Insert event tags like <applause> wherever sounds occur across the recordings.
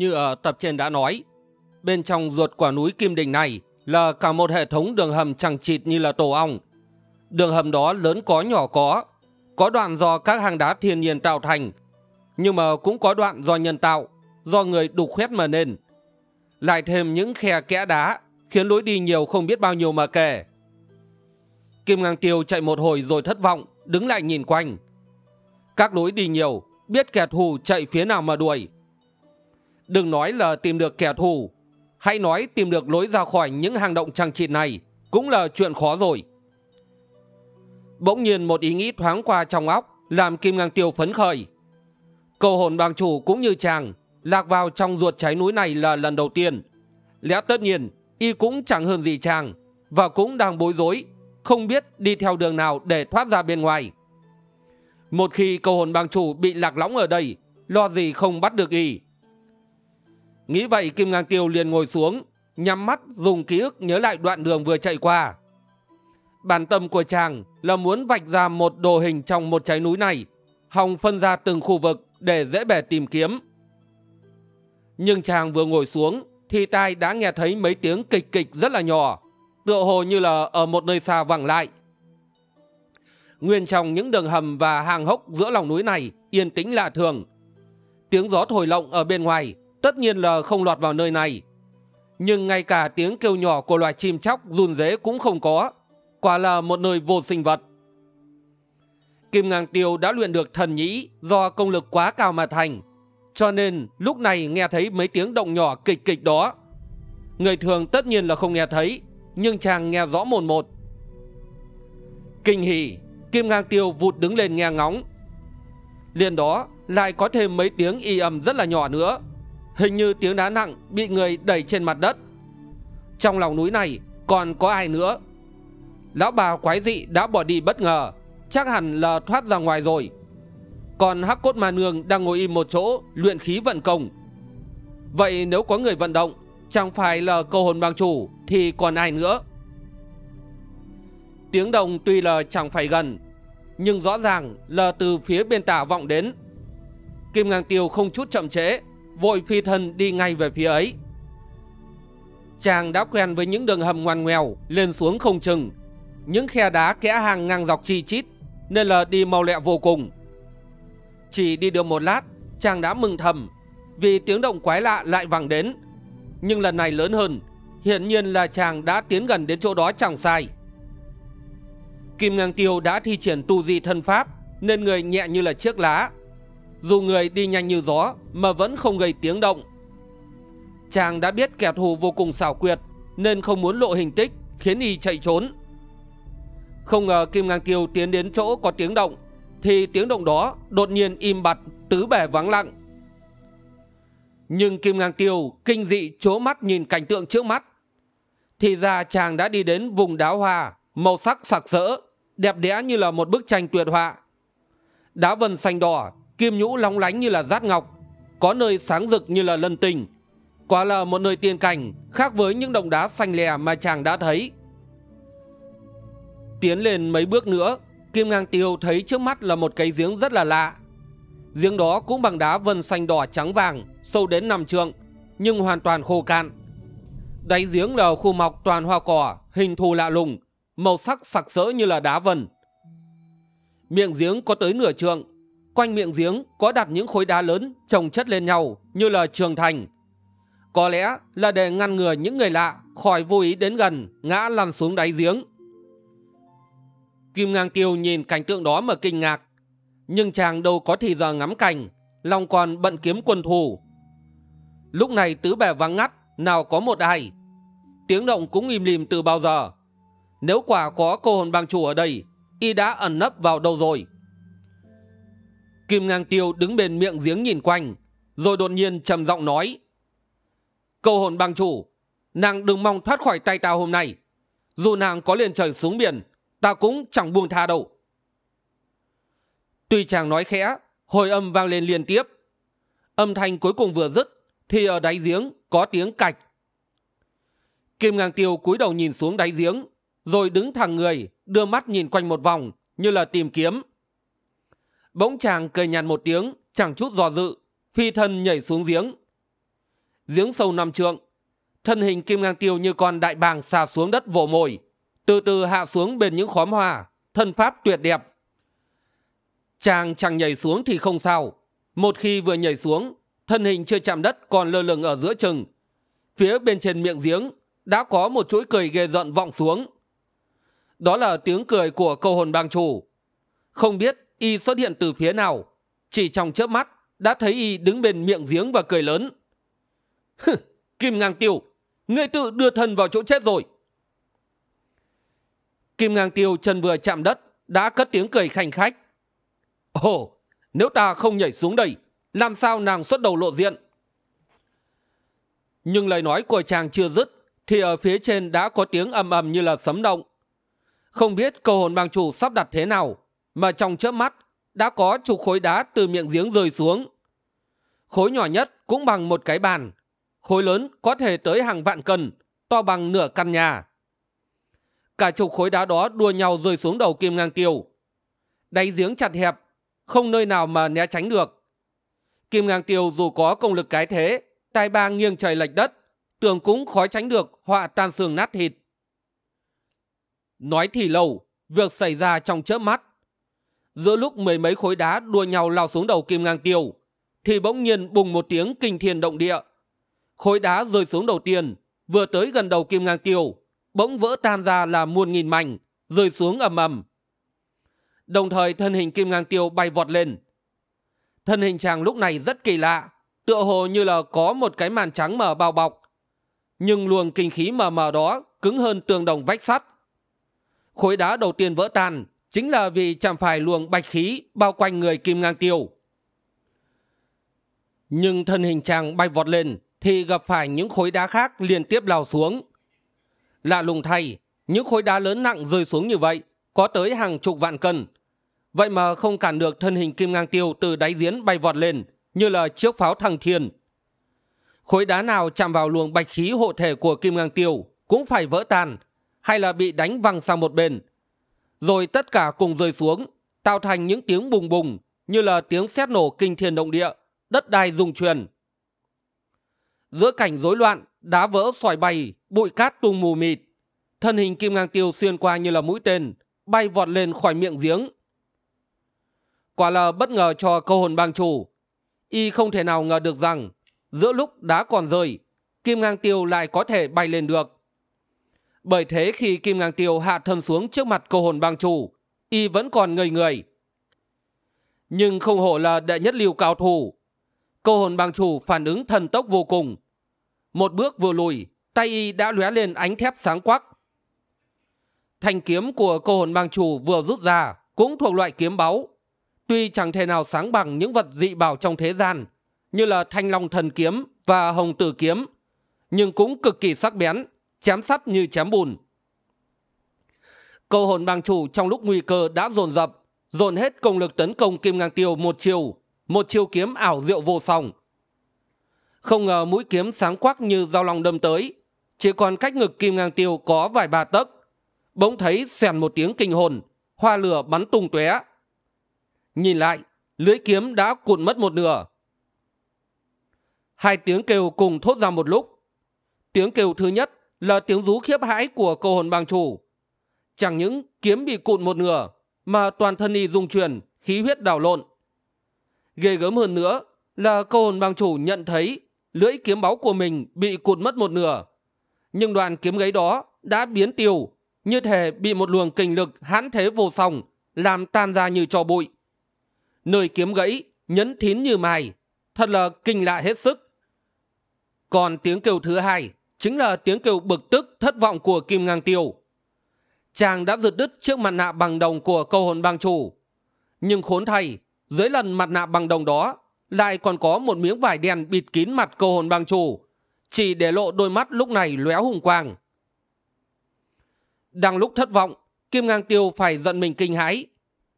như ở tập trên đã nói, bên trong ruột quả núi Kim Đình này là cả một hệ thống đường hầm chẳng chịt như là tổ ong. Đường hầm đó lớn có nhỏ có, có đoạn do các hang đá thiên nhiên tạo thành, nhưng mà cũng có đoạn do nhân tạo, do người đục khoét mà nên. Lại thêm những khe kẽ đá, khiến lối đi nhiều không biết bao nhiêu mà kể. Kim Ngang Tiêu chạy một hồi rồi thất vọng, đứng lại nhìn quanh. Các lối đi nhiều, biết kẻ thù chạy phía nào mà đuổi, đừng nói là tìm được kẻ thù hay nói tìm được lối ra khỏi những hang động trăng trị này cũng là chuyện khó rồi bỗng nhiên một ý nghĩ thoáng qua trong óc làm kim ngang tiêu phấn khởi cầu hồn Bàng chủ cũng như chàng lạc vào trong ruột trái núi này là lần đầu tiên lẽ tất nhiên y cũng chẳng hơn gì chàng và cũng đang bối rối không biết đi theo đường nào để thoát ra bên ngoài một khi cầu hồn Bàng chủ bị lạc lõng ở đây lo gì không bắt được y nghĩ vậy kim ngang tiêu liền ngồi xuống nhắm mắt dùng ký ức nhớ lại đoạn đường vừa chạy qua bản tâm của chàng là muốn vạch ra một đồ hình trong một trái núi này hòng phân ra từng khu vực để dễ bề tìm kiếm nhưng chàng vừa ngồi xuống thì tai đã nghe thấy mấy tiếng kịch kịch rất là nhỏ tựa hồ như là ở một nơi xa vẳng lại nguyên trong những đường hầm và hàng hốc giữa lòng núi này yên tĩnh lạ thường tiếng gió thổi lộng ở bên ngoài tất nhiên là không lọt vào nơi này nhưng ngay cả tiếng kêu nhỏ của loài chim chóc run rế cũng không có quả là một nơi vô sinh vật kim ngang tiêu đã luyện được thần nhĩ do công lực quá cao mà thành cho nên lúc này nghe thấy mấy tiếng động nhỏ kịch kịch đó người thường tất nhiên là không nghe thấy nhưng chàng nghe rõ mồn một kinh hỉ kim ngang tiêu vụt đứng lên nghe ngóng liền đó lại có thêm mấy tiếng y ầm rất là nhỏ nữa Hình như tiếng đá nặng bị người đẩy trên mặt đất Trong lòng núi này còn có ai nữa Lão bà quái dị đã bỏ đi bất ngờ Chắc hẳn là thoát ra ngoài rồi Còn hắc cốt ma nương đang ngồi im một chỗ Luyện khí vận công Vậy nếu có người vận động Chẳng phải là Câu hồn bang chủ Thì còn ai nữa Tiếng đồng tuy là chẳng phải gần Nhưng rõ ràng là từ phía bên tả vọng đến Kim Ngang Tiêu không chút chậm trễ vội phi thân đi ngay về phía ấy. Chàng đã quen với những đường hầm ngoằn ngoèo, lên xuống không chừng, những khe đá kẽ hàng ngang dọc chi chít, nên là đi mau lẹ vô cùng. Chỉ đi được một lát, chàng đã mừng thầm, vì tiếng động quái lạ lại vang đến. Nhưng lần này lớn hơn, hiển nhiên là chàng đã tiến gần đến chỗ đó chẳng sai. Kim Ngang Tiêu đã thi triển tu di thân pháp, nên người nhẹ như là chiếc lá, dù người đi nhanh như gió Mà vẫn không gây tiếng động Chàng đã biết kẻ thù vô cùng xảo quyệt Nên không muốn lộ hình tích Khiến y chạy trốn Không ngờ Kim Ngang Kiều tiến đến chỗ có tiếng động Thì tiếng động đó đột nhiên im bặt Tứ bể vắng lặng Nhưng Kim Ngang Kiều Kinh dị chố mắt nhìn cảnh tượng trước mắt Thì ra chàng đã đi đến vùng đá hoa Màu sắc sặc sỡ Đẹp đẽ như là một bức tranh tuyệt họa Đá vần xanh đỏ kim nhũ long lánh như là rát ngọc có nơi sáng rực như là lân tình quả là một nơi tiên cảnh khác với những động đá xanh lè mà chàng đã thấy tiến lên mấy bước nữa kim ngang tiêu thấy trước mắt là một cái giếng rất là lạ giếng đó cũng bằng đá vân xanh đỏ trắng vàng sâu đến năm trượng nhưng hoàn toàn khô cạn đáy giếng là khu mọc toàn hoa cỏ hình thù lạ lùng màu sắc sặc sỡ như là đá vần miệng giếng có tới nửa trượng quanh miệng giếng có đặt những khối đá lớn trồng chất lên nhau như là trường thành có lẽ là để ngăn ngừa những người lạ khỏi vô ý đến gần ngã lăn xuống đáy giếng kim ngang tiêu nhìn cảnh tượng đó mà kinh ngạc nhưng chàng đâu có thì giờ ngắm cảnh lòng còn bận kiếm quân thù lúc này tứ bề vắng ngắt nào có một ai tiếng động cũng im lìm từ bao giờ nếu quả có cô hồn bang chủ ở đây y đã ẩn nấp vào đâu rồi Kim Ngang Tiêu đứng bên miệng giếng nhìn quanh Rồi đột nhiên trầm giọng nói Câu hồn bằng chủ Nàng đừng mong thoát khỏi tay ta hôm nay Dù nàng có lên trời xuống biển Ta cũng chẳng buông tha đâu Tuy chàng nói khẽ Hồi âm vang lên liên tiếp Âm thanh cuối cùng vừa dứt Thì ở đáy giếng có tiếng cạch Kim Ngang Tiêu cúi đầu nhìn xuống đáy giếng Rồi đứng thẳng người Đưa mắt nhìn quanh một vòng Như là tìm kiếm bỗng chàng cười nhạt một tiếng chẳng chút dò dự phi thân nhảy xuống giếng giếng sâu năm trượng thân hình kim ngang tiêu như con đại bàng xà xuống đất vồ mồi từ từ hạ xuống bên những khóm hoa thân pháp tuyệt đẹp chàng chẳng nhảy xuống thì không sao một khi vừa nhảy xuống thân hình chưa chạm đất còn lơ lửng ở giữa chừng phía bên trên miệng giếng đã có một chuỗi cười ghê giận vọng xuống đó là tiếng cười của câu hồn bang chủ không biết y xuất hiện từ phía nào chỉ trong chớp mắt đã thấy y đứng bên miệng giếng và cười lớn <laughs> kim ngang tiêu ngươi tự đưa thân vào chỗ chết rồi kim ngang tiêu chân vừa chạm đất đã cất tiếng cười khanh khách ồ nếu ta không nhảy xuống đây làm sao nàng xuất đầu lộ diện nhưng lời nói của chàng chưa dứt thì ở phía trên đã có tiếng ầm ầm như là sấm động không biết cầu hồn bang chủ sắp đặt thế nào mà trong chớp mắt đã có chục khối đá từ miệng giếng rơi xuống khối nhỏ nhất cũng bằng một cái bàn khối lớn có thể tới hàng vạn cân to bằng nửa căn nhà cả chục khối đá đó đua nhau rơi xuống đầu kim ngang kiều đáy giếng chặt hẹp không nơi nào mà né tránh được kim ngang tiêu dù có công lực cái thế tai ba nghiêng trời lệch đất tường cũng khó tránh được họa tan xương nát thịt nói thì lâu việc xảy ra trong chớp mắt giữa lúc mười mấy khối đá đua nhau lao xuống đầu kim ngang tiêu thì bỗng nhiên bùng một tiếng kinh thiên động địa khối đá rơi xuống đầu tiên vừa tới gần đầu kim ngang tiêu bỗng vỡ tan ra là muôn nghìn mảnh rơi xuống ầm ầm đồng thời thân hình kim ngang tiêu bay vọt lên thân hình chàng lúc này rất kỳ lạ tựa hồ như là có một cái màn trắng mờ bao bọc nhưng luồng kinh khí mờ mờ đó cứng hơn tường đồng vách sắt khối đá đầu tiên vỡ tan chính là vì chạm phải luồng bạch khí bao quanh người kim ngang tiêu nhưng thân hình chàng bay vọt lên thì gặp phải những khối đá khác liên tiếp lao xuống lạ lùng thay những khối đá lớn nặng rơi xuống như vậy có tới hàng chục vạn cân vậy mà không cản được thân hình kim ngang tiêu từ đáy giếng bay vọt lên như là chiếc pháo thăng thiên khối đá nào chạm vào luồng bạch khí hộ thể của kim ngang tiêu cũng phải vỡ tan hay là bị đánh văng sang một bên rồi tất cả cùng rơi xuống tạo thành những tiếng bùng bùng như là tiếng sét nổ kinh thiên động địa đất đai rung truyền giữa cảnh rối loạn đá vỡ xoài bay bụi cát tung mù mịt thân hình kim ngang tiêu xuyên qua như là mũi tên bay vọt lên khỏi miệng giếng quả là bất ngờ cho câu hồn bang chủ y không thể nào ngờ được rằng giữa lúc đá còn rơi kim ngang tiêu lại có thể bay lên được bởi thế khi kim ngang tiêu hạ thân xuống trước mặt cô hồn bang chủ y vẫn còn ngây người nhưng không hổ là đệ nhất lưu cao thủ cô hồn bang chủ phản ứng thần tốc vô cùng một bước vừa lùi tay y đã lóe lên ánh thép sáng quắc thanh kiếm của cô hồn bang chủ vừa rút ra cũng thuộc loại kiếm báu tuy chẳng thể nào sáng bằng những vật dị bảo trong thế gian như là thanh long thần kiếm và hồng tử kiếm nhưng cũng cực kỳ sắc bén chém sắt như chém bùn câu hồn bang chủ trong lúc nguy cơ đã dồn dập dồn hết công lực tấn công kim ngang tiêu một chiều một chiều kiếm ảo diệu vô song không ngờ mũi kiếm sáng quắc như dao lòng đâm tới chỉ còn cách ngực kim ngang tiêu có vài ba tấc bỗng thấy xèn một tiếng kinh hồn hoa lửa bắn tung tóe nhìn lại lưỡi kiếm đã cuộn mất một nửa hai tiếng kêu cùng thốt ra một lúc tiếng kêu thứ nhất là tiếng rú khiếp hãi của cô hồn bang chủ chẳng những kiếm bị cụn một nửa mà toàn thân y dung truyền khí huyết đảo lộn ghê gớm hơn nữa là cô hồn bang chủ nhận thấy lưỡi kiếm báu của mình bị cụt mất một nửa nhưng đoàn kiếm gáy đó đã biến tiêu như thể bị một luồng kình lực hãn thế vô song làm tan ra như trò bụi nơi kiếm gãy nhấn thín như mài thật là kinh lạ hết sức còn tiếng kêu thứ hai chính là tiếng kêu bực tức thất vọng của kim ngang tiêu chàng đã giựt đứt chiếc mặt nạ bằng đồng của câu hồn bang chủ nhưng khốn thay dưới lần mặt nạ bằng đồng đó lại còn có một miếng vải đen bịt kín mặt câu hồn bang chủ chỉ để lộ đôi mắt lúc này lóe hùng quang đang lúc thất vọng kim ngang tiêu phải giận mình kinh hãi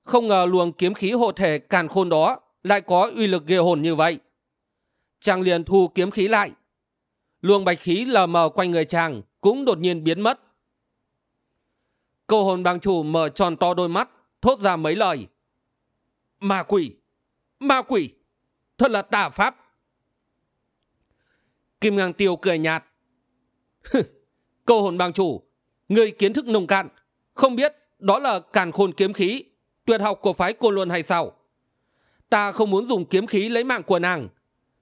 không ngờ luồng kiếm khí hộ thể càn khôn đó lại có uy lực ghê hồn như vậy chàng liền thu kiếm khí lại luồng bạch khí lờ mờ quanh người chàng cũng đột nhiên biến mất cô hồn bang chủ mở tròn to đôi mắt thốt ra mấy lời ma quỷ ma quỷ thật là tà pháp kim ngang tiêu cười nhạt cô hồn bang chủ người kiến thức nông cạn không biết đó là càn khôn kiếm khí tuyệt học của phái cô luân hay sao ta không muốn dùng kiếm khí lấy mạng của nàng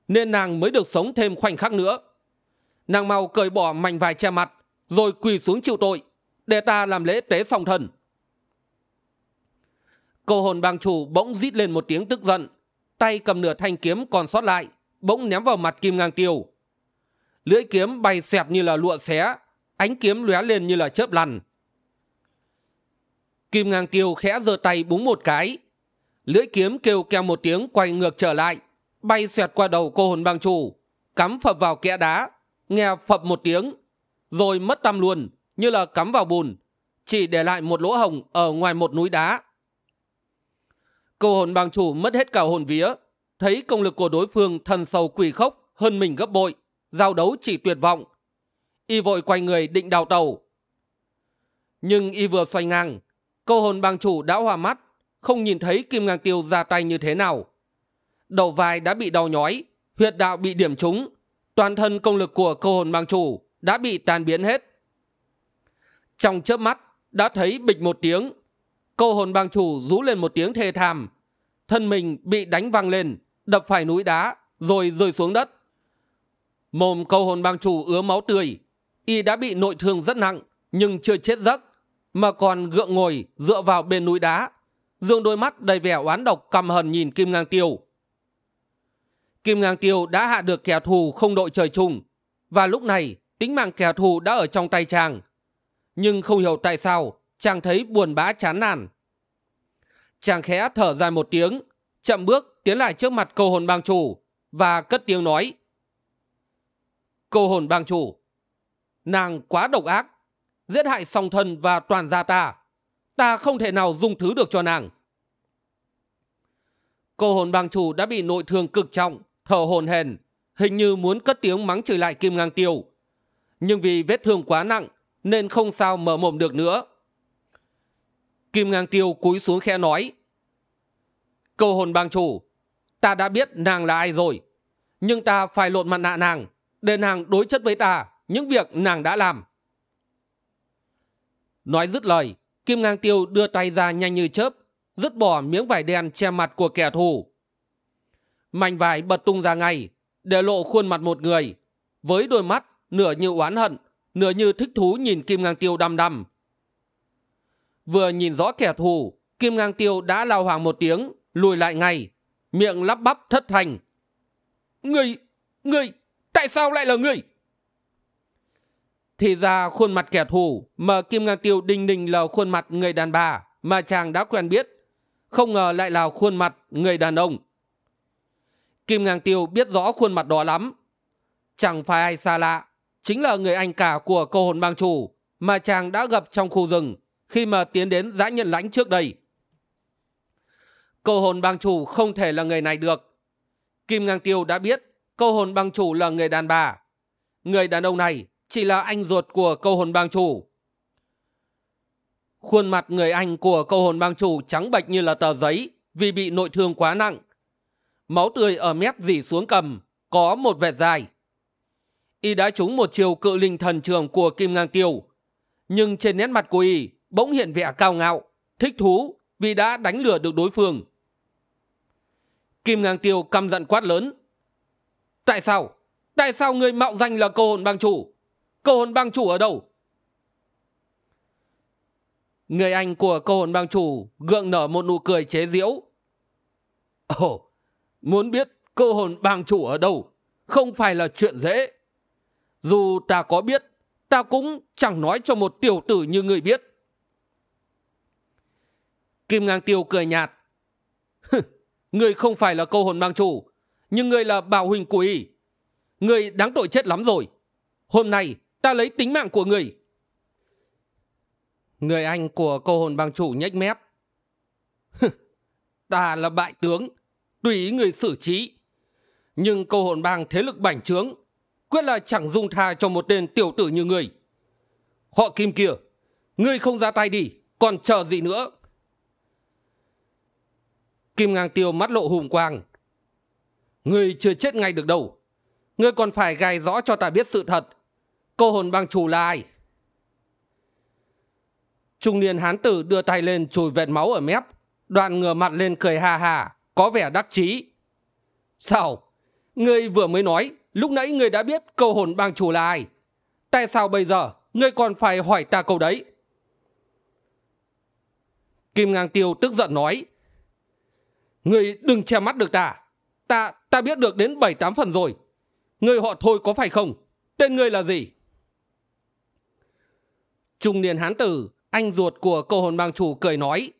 nên nàng mới được sống thêm khoảnh khắc nữa nàng mau cởi bỏ mảnh vải che mặt rồi quỳ xuống chịu tội để ta làm lễ tế song thần cô hồn bang chủ bỗng rít lên một tiếng tức giận tay cầm nửa thanh kiếm còn sót lại bỗng ném vào mặt kim ngang tiêu lưỡi kiếm bay xẹt như là lụa xé ánh kiếm lóe lên như là chớp lằn kim ngang tiêu khẽ giơ tay búng một cái lưỡi kiếm kêu keo một tiếng quay ngược trở lại bay xẹt qua đầu cô hồn bang chủ cắm phập vào kẽ đá nghe phập một tiếng rồi mất tăm luôn như là cắm vào bùn chỉ để lại một lỗ hồng ở ngoài một núi đá cầu hồn bang chủ mất hết cả hồn vía thấy công lực của đối phương thần sầu quỷ khốc hơn mình gấp bội giao đấu chỉ tuyệt vọng y vội quay người định đào tàu nhưng y vừa xoay ngang câu hồn bang chủ đã hòa mắt không nhìn thấy kim ngang tiêu ra tay như thế nào đầu vai đã bị đau nhói huyệt đạo bị điểm trúng toàn thân công lực của cô hồn mang chủ đã bị tan biến hết trong chớp mắt đã thấy bịch một tiếng cô hồn bang chủ rú lên một tiếng thê thảm thân mình bị đánh văng lên đập phải núi đá rồi rơi xuống đất mồm câu hồn bang chủ ứa máu tươi y đã bị nội thương rất nặng nhưng chưa chết giấc mà còn gượng ngồi dựa vào bên núi đá dương đôi mắt đầy vẻ oán độc căm hờn nhìn kim ngang tiêu Kim Ngang Tiêu đã hạ được kẻ thù không đội trời chung và lúc này tính mạng kẻ thù đã ở trong tay chàng. Nhưng không hiểu tại sao chàng thấy buồn bã chán nản. Chàng khẽ thở dài một tiếng chậm bước tiến lại trước mặt cầu hồn bang chủ và cất tiếng nói. Cầu hồn bang chủ nàng quá độc ác giết hại song thân và toàn gia ta. Ta không thể nào dung thứ được cho nàng. Cô hồn bang chủ đã bị nội thương cực trọng thở hồn hển hình như muốn cất tiếng mắng chửi lại kim ngang tiêu nhưng vì vết thương quá nặng nên không sao mở mồm được nữa kim ngang tiêu cúi xuống khe nói câu hồn bang chủ ta đã biết nàng là ai rồi nhưng ta phải lộn mặt nạ nàng để nàng đối chất với ta những việc nàng đã làm nói dứt lời kim ngang tiêu đưa tay ra nhanh như chớp dứt bỏ miếng vải đen che mặt của kẻ thù mảnh vải bật tung ra ngay để lộ khuôn mặt một người với đôi mắt nửa như oán hận nửa như thích thú nhìn kim ngang tiêu đăm đăm vừa nhìn rõ kẻ thù kim ngang tiêu đã lao hoàng một tiếng lùi lại ngay miệng lắp bắp thất thành người người tại sao lại là người thì ra khuôn mặt kẻ thù mà kim ngang tiêu đinh ninh là khuôn mặt người đàn bà mà chàng đã quen biết không ngờ lại là khuôn mặt người đàn ông kim ngang tiêu biết rõ khuôn mặt đó lắm chẳng phải ai xa lạ chính là người anh cả của cô hồn bang chủ mà chàng đã gặp trong khu rừng khi mà tiến đến giã nhận lãnh trước đây cô hồn bang chủ không thể là người này được kim ngang tiêu đã biết cô hồn bang chủ là người đàn bà người đàn ông này chỉ là anh ruột của cô hồn bang chủ khuôn mặt người anh của cô hồn bang chủ trắng bệch như là tờ giấy vì bị nội thương quá nặng máu tươi ở mép dỉ xuống cầm có một vẹt dài y đã trúng một chiều cự linh thần trường của kim ngang tiêu nhưng trên nét mặt của y bỗng hiện vẻ cao ngạo thích thú vì đã đánh lừa được đối phương kim ngang tiêu căm giận quát lớn tại sao tại sao người mạo danh là cầu hồn bang chủ cầu hồn bang chủ ở đâu người anh của cầu hồn bang chủ gượng nở một nụ cười chế giễu ồ muốn biết cơ hồn bàng chủ ở đâu không phải là chuyện dễ dù ta có biết ta cũng chẳng nói cho một tiểu tử như người biết kim ngang tiêu cười nhạt người không phải là câu hồn bang chủ nhưng người là bảo huỳnh quỷ người đáng tội chết lắm rồi hôm nay ta lấy tính mạng của người người anh của câu hồn bang chủ nhếch mép ta là bại tướng tùy ý người xử trí nhưng câu hồn bang thế lực bành trướng quyết là chẳng dung tha cho một tên tiểu tử như người họ kim kia ngươi không ra tay đi còn chờ gì nữa kim ngang tiêu mắt lộ hùng quang ngươi chưa chết ngay được đâu ngươi còn phải gài rõ cho ta biết sự thật câu hồn bang chủ là ai trung niên hán tử đưa tay lên chùi vệt máu ở mép đoạn ngửa mặt lên cười ha ha có vẻ đắc chí sao ngươi vừa mới nói lúc nãy ngươi đã biết câu hồn bang chủ là ai tại sao bây giờ ngươi còn phải hỏi ta câu đấy kim ngang tiêu tức giận nói ngươi đừng che mắt được ta ta ta biết được đến bảy tám phần rồi ngươi họ thôi có phải không tên ngươi là gì trung niên hán tử anh ruột của câu hồn bang chủ cười nói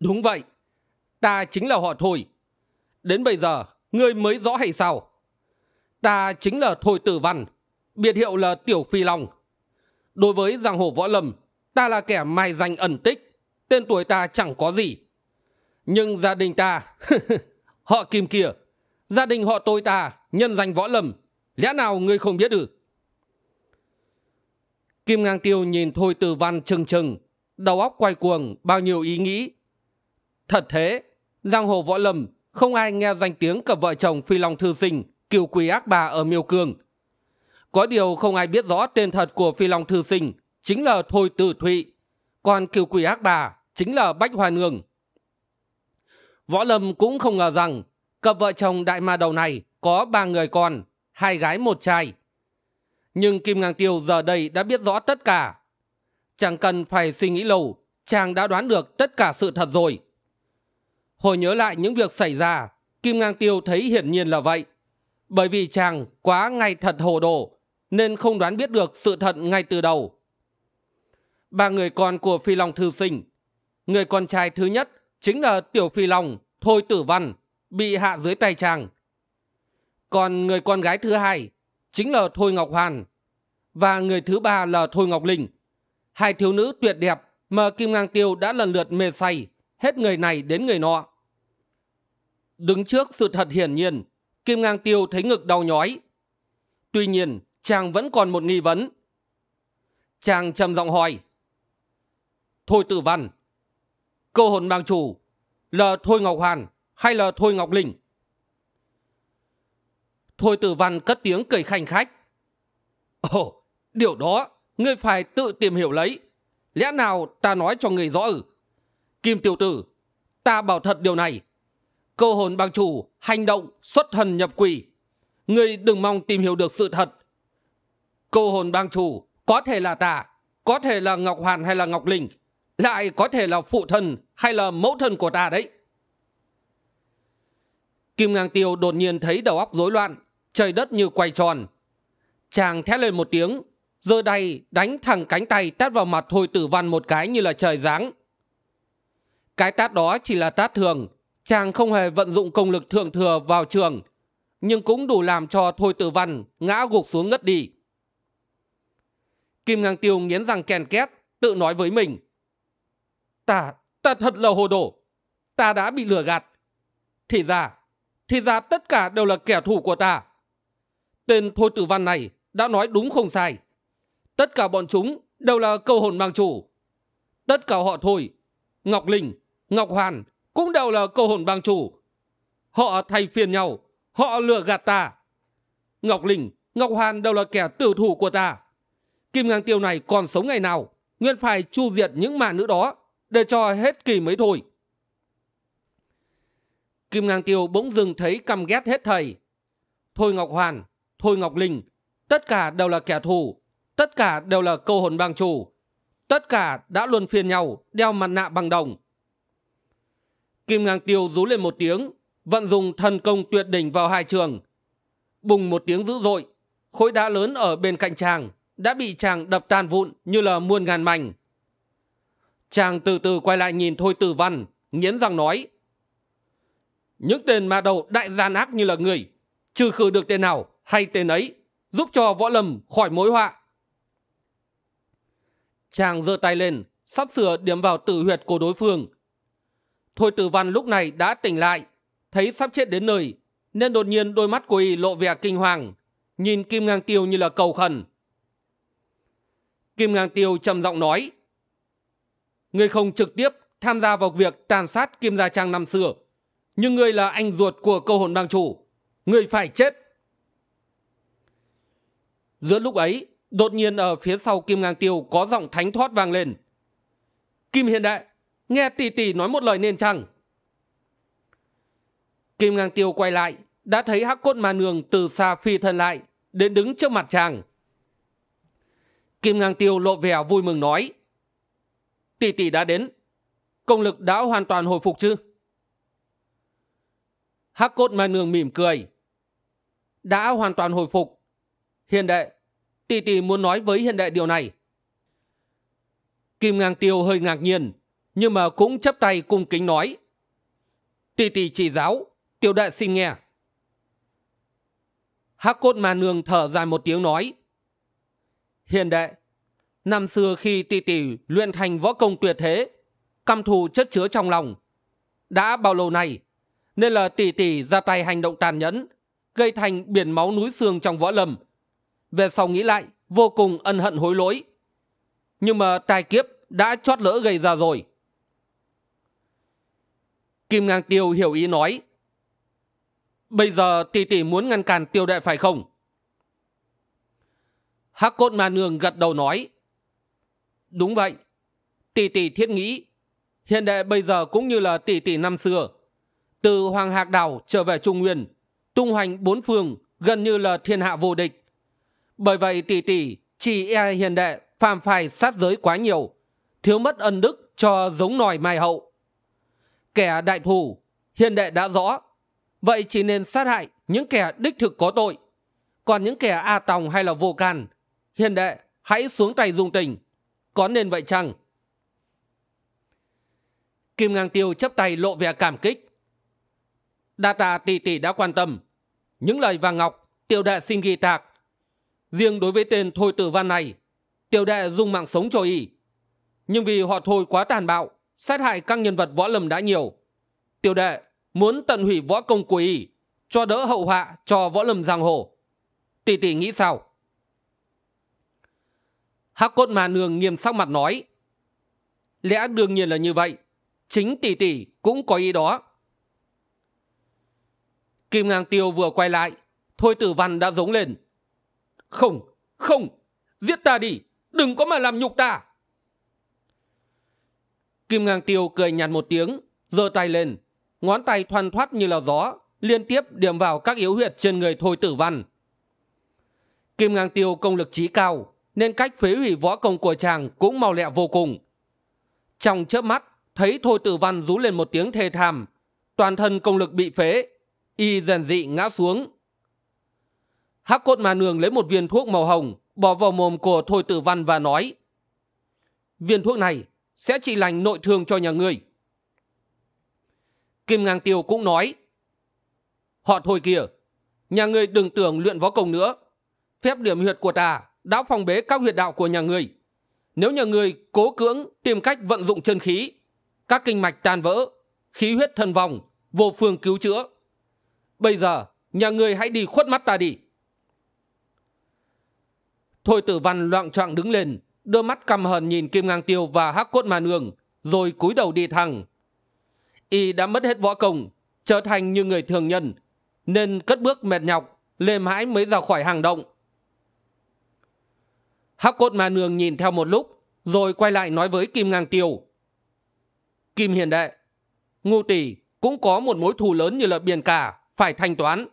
đúng vậy ta chính là họ thôi đến bây giờ ngươi mới rõ hay sao ta chính là thôi tử văn biệt hiệu là tiểu phi long đối với giang hồ võ lâm ta là kẻ mai danh ẩn tích tên tuổi ta chẳng có gì nhưng gia đình ta <laughs> họ kim kia gia đình họ tôi ta nhân danh võ lâm lẽ nào ngươi không biết được kim ngang tiêu nhìn thôi tử văn trừng trừng đầu óc quay cuồng bao nhiêu ý nghĩ thật thế Giang hồ võ lâm, không ai nghe danh tiếng cặp vợ chồng Phi Long Thư Sinh, kiều quý ác bà ở Miêu Cương. Có điều không ai biết rõ tên thật của Phi Long Thư Sinh chính là Thôi Tử Thụy, còn kiều quý ác bà chính là Bách Hoa Nương. Võ Lâm cũng không ngờ rằng cặp vợ chồng đại ma đầu này có ba người con, hai gái một trai. Nhưng Kim Ngang Tiêu giờ đây đã biết rõ tất cả. Chẳng cần phải suy nghĩ lâu, chàng đã đoán được tất cả sự thật rồi. Hồi nhớ lại những việc xảy ra, Kim Ngang Tiêu thấy hiển nhiên là vậy. Bởi vì chàng quá ngay thật hồ đồ, nên không đoán biết được sự thật ngay từ đầu. Ba người con của Phi Long Thư Sinh. Người con trai thứ nhất chính là Tiểu Phi Long, Thôi Tử Văn, bị hạ dưới tay chàng. Còn người con gái thứ hai chính là Thôi Ngọc Hoàn. Và người thứ ba là Thôi Ngọc Linh. Hai thiếu nữ tuyệt đẹp mà Kim Ngang Tiêu đã lần lượt mê say hết người này đến người nọ. Đứng trước sự thật hiển nhiên, Kim Ngang Tiêu thấy ngực đau nhói. Tuy nhiên, chàng vẫn còn một nghi vấn. Chàng trầm giọng hỏi. Thôi tử văn, cơ hồn bang chủ là Thôi Ngọc Hoàn hay là Thôi Ngọc Linh? Thôi tử văn cất tiếng cười khanh khách. Ồ, điều đó, ngươi phải tự tìm hiểu lấy. Lẽ nào ta nói cho người rõ ư? Kim tiểu tử Ta bảo thật điều này Câu hồn bang chủ hành động xuất thần nhập quỷ Ngươi đừng mong tìm hiểu được sự thật Câu hồn bang chủ Có thể là ta Có thể là Ngọc Hoàn hay là Ngọc Linh Lại có thể là phụ thần Hay là mẫu thần của ta đấy Kim ngang tiêu đột nhiên thấy đầu óc rối loạn Trời đất như quay tròn Chàng thét lên một tiếng giơ tay đánh thẳng cánh tay tát vào mặt thôi tử văn một cái như là trời giáng cái tát đó chỉ là tát thường, chàng không hề vận dụng công lực thượng thừa vào trường, nhưng cũng đủ làm cho Thôi Tử Văn ngã gục xuống ngất đi. Kim Ngang Tiêu nghiến rằng kèn két, tự nói với mình. Ta, ta thật là hồ đồ. Ta đã bị lừa gạt. Thì ra, thì ra tất cả đều là kẻ thù của ta. Tên Thôi Tử Văn này đã nói đúng không sai. Tất cả bọn chúng đều là câu hồn mang chủ. Tất cả họ thôi. Ngọc Linh, Ngọc Hoàn cũng đều là câu hồn bang chủ. Họ thay phiền nhau, họ lừa gạt ta. Ngọc Linh, Ngọc Hoàn đều là kẻ tử thủ của ta. Kim Ngang Tiêu này còn sống ngày nào, nguyên phải chu diệt những mà nữ đó, để cho hết kỳ mới thôi. Kim Ngang Tiêu bỗng dưng thấy căm ghét hết thầy. Thôi Ngọc Hoàn, Thôi Ngọc Linh, tất cả đều là kẻ thù, tất cả đều là câu hồn bang chủ. Tất cả đã luân phiền nhau, đeo mặt nạ bằng đồng. Kim Ngang Tiêu rú lên một tiếng, vận dùng thần công tuyệt đỉnh vào hai trường. Bùng một tiếng dữ dội, khối đá lớn ở bên cạnh chàng đã bị chàng đập tan vụn như là muôn ngàn mảnh. Chàng từ từ quay lại nhìn Thôi Tử Văn, nghiến răng nói. Những tên ma đầu đại gian ác như là người, trừ khử được tên nào hay tên ấy, giúp cho võ lâm khỏi mối họa. Chàng giơ tay lên, sắp sửa điểm vào tử huyệt của đối phương, Thôi tử văn lúc này đã tỉnh lại, thấy sắp chết đến nơi, nên đột nhiên đôi mắt của y lộ vẻ kinh hoàng, nhìn Kim Ngang Tiêu như là cầu khẩn. Kim Ngang Tiêu trầm giọng nói, Ngươi không trực tiếp tham gia vào việc tàn sát Kim Gia Trang năm xưa, nhưng người là anh ruột của câu hồn bang chủ, người phải chết. Giữa lúc ấy, đột nhiên ở phía sau Kim Ngang Tiêu có giọng thánh thoát vang lên. Kim Hiện Đại, nghe tỷ tỷ nói một lời nên chăng kim ngang tiêu quay lại đã thấy hắc cốt ma nương từ xa phi thân lại đến đứng trước mặt chàng kim ngang tiêu lộ vẻ vui mừng nói tỷ tỷ đã đến công lực đã hoàn toàn hồi phục chứ hắc cốt ma nương mỉm cười đã hoàn toàn hồi phục hiền đệ tỷ tỷ muốn nói với hiền đệ điều này kim ngang tiêu hơi ngạc nhiên nhưng mà cũng chấp tay cung kính nói tỳ tỳ chỉ giáo tiểu đệ xin nghe hắc cốt ma nương thở dài một tiếng nói hiền đệ năm xưa khi tỳ tỳ luyện thành võ công tuyệt thế căm thù chất chứa trong lòng đã bao lâu nay nên là tỷ tỷ ra tay hành động tàn nhẫn gây thành biển máu núi xương trong võ lâm về sau nghĩ lại vô cùng ân hận hối lỗi nhưng mà tai kiếp đã chót lỡ gây ra rồi Kim Ngang Tiêu hiểu ý nói. Bây giờ tỷ tỷ muốn ngăn cản tiêu đệ phải không? Hắc cốt ma nương gật đầu nói. Đúng vậy. Tỷ tỷ thiết nghĩ. Hiện đệ bây giờ cũng như là tỷ tỷ năm xưa. Từ Hoàng Hạc Đảo trở về Trung Nguyên. Tung hoành bốn phương gần như là thiên hạ vô địch. Bởi vậy tỷ tỷ chỉ e hiền đệ phàm phải sát giới quá nhiều. Thiếu mất ân đức cho giống nòi mai hậu kẻ đại thù hiền đệ đã rõ vậy chỉ nên sát hại những kẻ đích thực có tội còn những kẻ a tòng hay là vô can hiền đệ hãy xuống tay dung tình có nên vậy chăng kim ngang tiêu chấp tay lộ vẻ cảm kích đa tạ tỷ tỷ đã quan tâm những lời vàng ngọc tiểu đệ xin ghi tạc riêng đối với tên thôi tử văn này tiểu đệ dùng mạng sống cho y nhưng vì họ thôi quá tàn bạo sát hại các nhân vật võ lâm đã nhiều tiểu đệ muốn tận hủy võ công của y cho đỡ hậu họa cho võ lâm giang hồ tỷ tỷ nghĩ sao hắc cốt mà nương nghiêm sắc mặt nói lẽ đương nhiên là như vậy chính tỷ tỷ cũng có ý đó kim ngang tiêu vừa quay lại thôi tử văn đã giống lên không không giết ta đi đừng có mà làm nhục ta Kim Ngang Tiêu cười nhạt một tiếng, giơ tay lên, ngón tay thoăn thoắt như là gió, liên tiếp điểm vào các yếu huyệt trên người Thôi Tử Văn. Kim Ngang Tiêu công lực trí cao, nên cách phế hủy võ công của chàng cũng mau lẹ vô cùng. Trong chớp mắt, thấy Thôi Tử Văn rú lên một tiếng thê thảm, toàn thân công lực bị phế, y dần dị ngã xuống. Hắc cốt Ma nương lấy một viên thuốc màu hồng, bỏ vào mồm của Thôi Tử Văn và nói. Viên thuốc này sẽ trị lành nội thương cho nhà ngươi. Kim Ngang Tiêu cũng nói, họ thôi kìa, nhà ngươi đừng tưởng luyện võ công nữa. Phép điểm huyệt của ta đã phòng bế các huyệt đạo của nhà ngươi. Nếu nhà ngươi cố cưỡng tìm cách vận dụng chân khí, các kinh mạch tan vỡ, khí huyết thân vòng, vô phương cứu chữa. Bây giờ, nhà ngươi hãy đi khuất mắt ta đi. Thôi tử văn loạn trọng đứng lên, đưa mắt căm hờn nhìn kim ngang tiêu và hắc cốt ma nương rồi cúi đầu đi thẳng y đã mất hết võ công trở thành như người thường nhân nên cất bước mệt nhọc lê mãi mới ra khỏi hang động hắc cốt ma nương nhìn theo một lúc rồi quay lại nói với kim ngang tiêu kim hiền đệ ngu tỷ cũng có một mối thù lớn như lợi biển cả phải thanh toán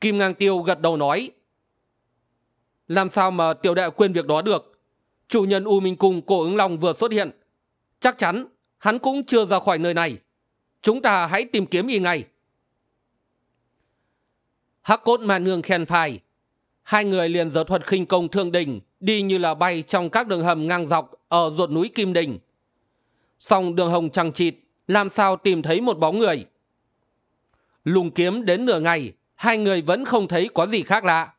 kim ngang tiêu gật đầu nói làm sao mà tiểu đệ quên việc đó được chủ nhân u minh cung cổ ứng long vừa xuất hiện chắc chắn hắn cũng chưa ra khỏi nơi này chúng ta hãy tìm kiếm y ngay hắc cốt mà nương khen phai hai người liền giờ thuật khinh công thương đình đi như là bay trong các đường hầm ngang dọc ở ruột núi kim đình song đường hồng trăng trịt làm sao tìm thấy một bóng người lùng kiếm đến nửa ngày hai người vẫn không thấy có gì khác lạ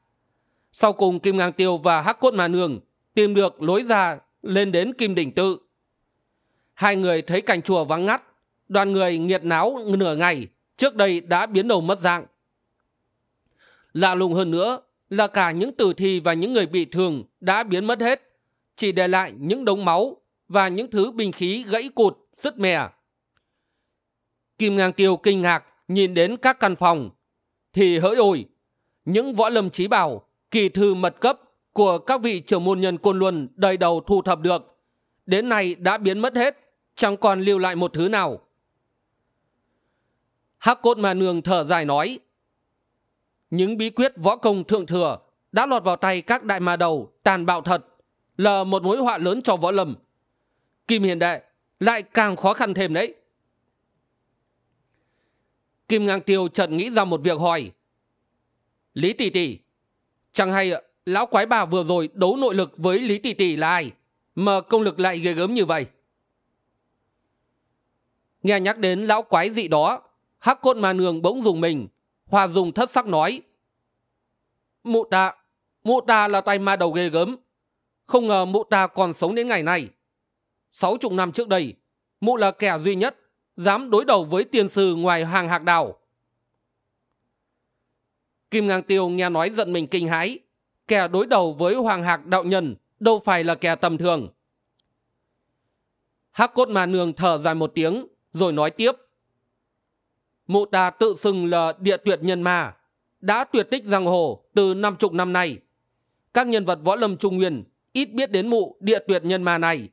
sau cùng Kim Ngang Tiêu và Hắc Cốt Ma Nương tìm được lối ra lên đến Kim Đỉnh Tự. Hai người thấy cành chùa vắng ngắt, đoàn người nghiệt náo nửa ngày, trước đây đã biến đầu mất dạng. Lạ lùng hơn nữa là cả những tử thi và những người bị thương đã biến mất hết, chỉ để lại những đống máu và những thứ bình khí gãy cụt, sứt mẻ. Kim Ngang Tiêu kinh ngạc nhìn đến các căn phòng. Thì hỡi ôi, những võ lâm trí bảo kỳ thư mật cấp của các vị trưởng môn nhân côn luân đời đầu thu thập được đến nay đã biến mất hết chẳng còn lưu lại một thứ nào hắc cốt mà nương thở dài nói những bí quyết võ công thượng thừa đã lọt vào tay các đại ma đầu tàn bạo thật là một mối họa lớn cho võ lâm kim hiền đệ lại càng khó khăn thêm đấy kim ngang tiêu chợt nghĩ ra một việc hỏi lý tỷ tỷ chẳng hay lão quái bà vừa rồi đấu nội lực với lý tỷ tỷ là ai mà công lực lại ghê gớm như vậy nghe nhắc đến lão quái dị đó hắc côn Ma nương bỗng dùng mình hòa dùng thất sắc nói mụ ta mụ ta là tay ma đầu ghê gớm không ngờ mụ ta còn sống đến ngày nay sáu chục năm trước đây mụ là kẻ duy nhất dám đối đầu với tiền sư ngoài hàng hạc đào Kim Ngang Tiêu nghe nói giận mình kinh hãi. Kẻ đối đầu với Hoàng Hạc Đạo Nhân đâu phải là kẻ tầm thường. Hắc cốt mà nương thở dài một tiếng, rồi nói tiếp. Mụ ta tự xưng là địa tuyệt nhân ma, đã tuyệt tích giang hồ từ năm chục năm nay. Các nhân vật võ lâm trung nguyên ít biết đến mụ địa tuyệt nhân ma này,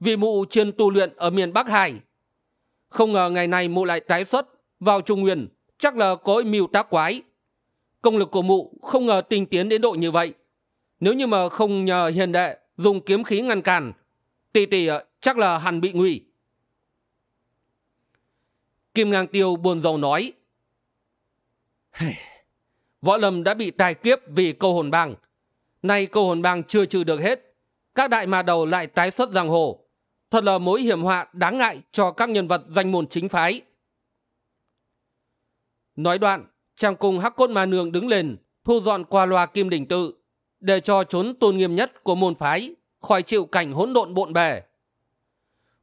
vì mụ chuyên tu luyện ở miền Bắc Hải. Không ngờ ngày nay mụ lại tái xuất vào trung nguyên, chắc là có mưu tác quái. Công lực của mụ không ngờ tinh tiến đến độ như vậy. Nếu như mà không nhờ hiền đệ dùng kiếm khí ngăn cản, tỷ tỷ ờ, chắc là hẳn bị nguy. Kim Ngang Tiêu buồn rầu nói. Võ Lâm đã bị tài kiếp vì câu hồn bang. Nay câu hồn bang chưa trừ được hết. Các đại ma đầu lại tái xuất giang hồ. Thật là mối hiểm họa đáng ngại cho các nhân vật danh môn chính phái. Nói đoạn, chàng cùng hắc cốt ma nương đứng lên thu dọn qua loa kim đỉnh tự để cho trốn tôn nghiêm nhất của môn phái khỏi chịu cảnh hỗn độn bộn bề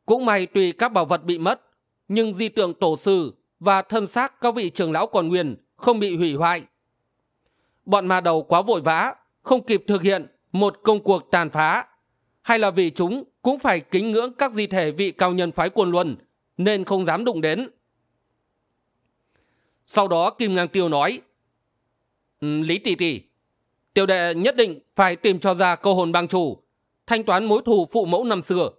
cũng may tùy các bảo vật bị mất nhưng di tượng tổ sư và thân xác các vị trường lão còn nguyên không bị hủy hoại bọn ma đầu quá vội vã không kịp thực hiện một công cuộc tàn phá hay là vì chúng cũng phải kính ngưỡng các di thể vị cao nhân phái quân luân nên không dám đụng đến sau đó kim ngang tiêu nói ừ, lý tỷ tỷ tiểu đệ nhất định phải tìm cho ra cơ hồn bang chủ thanh toán mối thù phụ mẫu năm xưa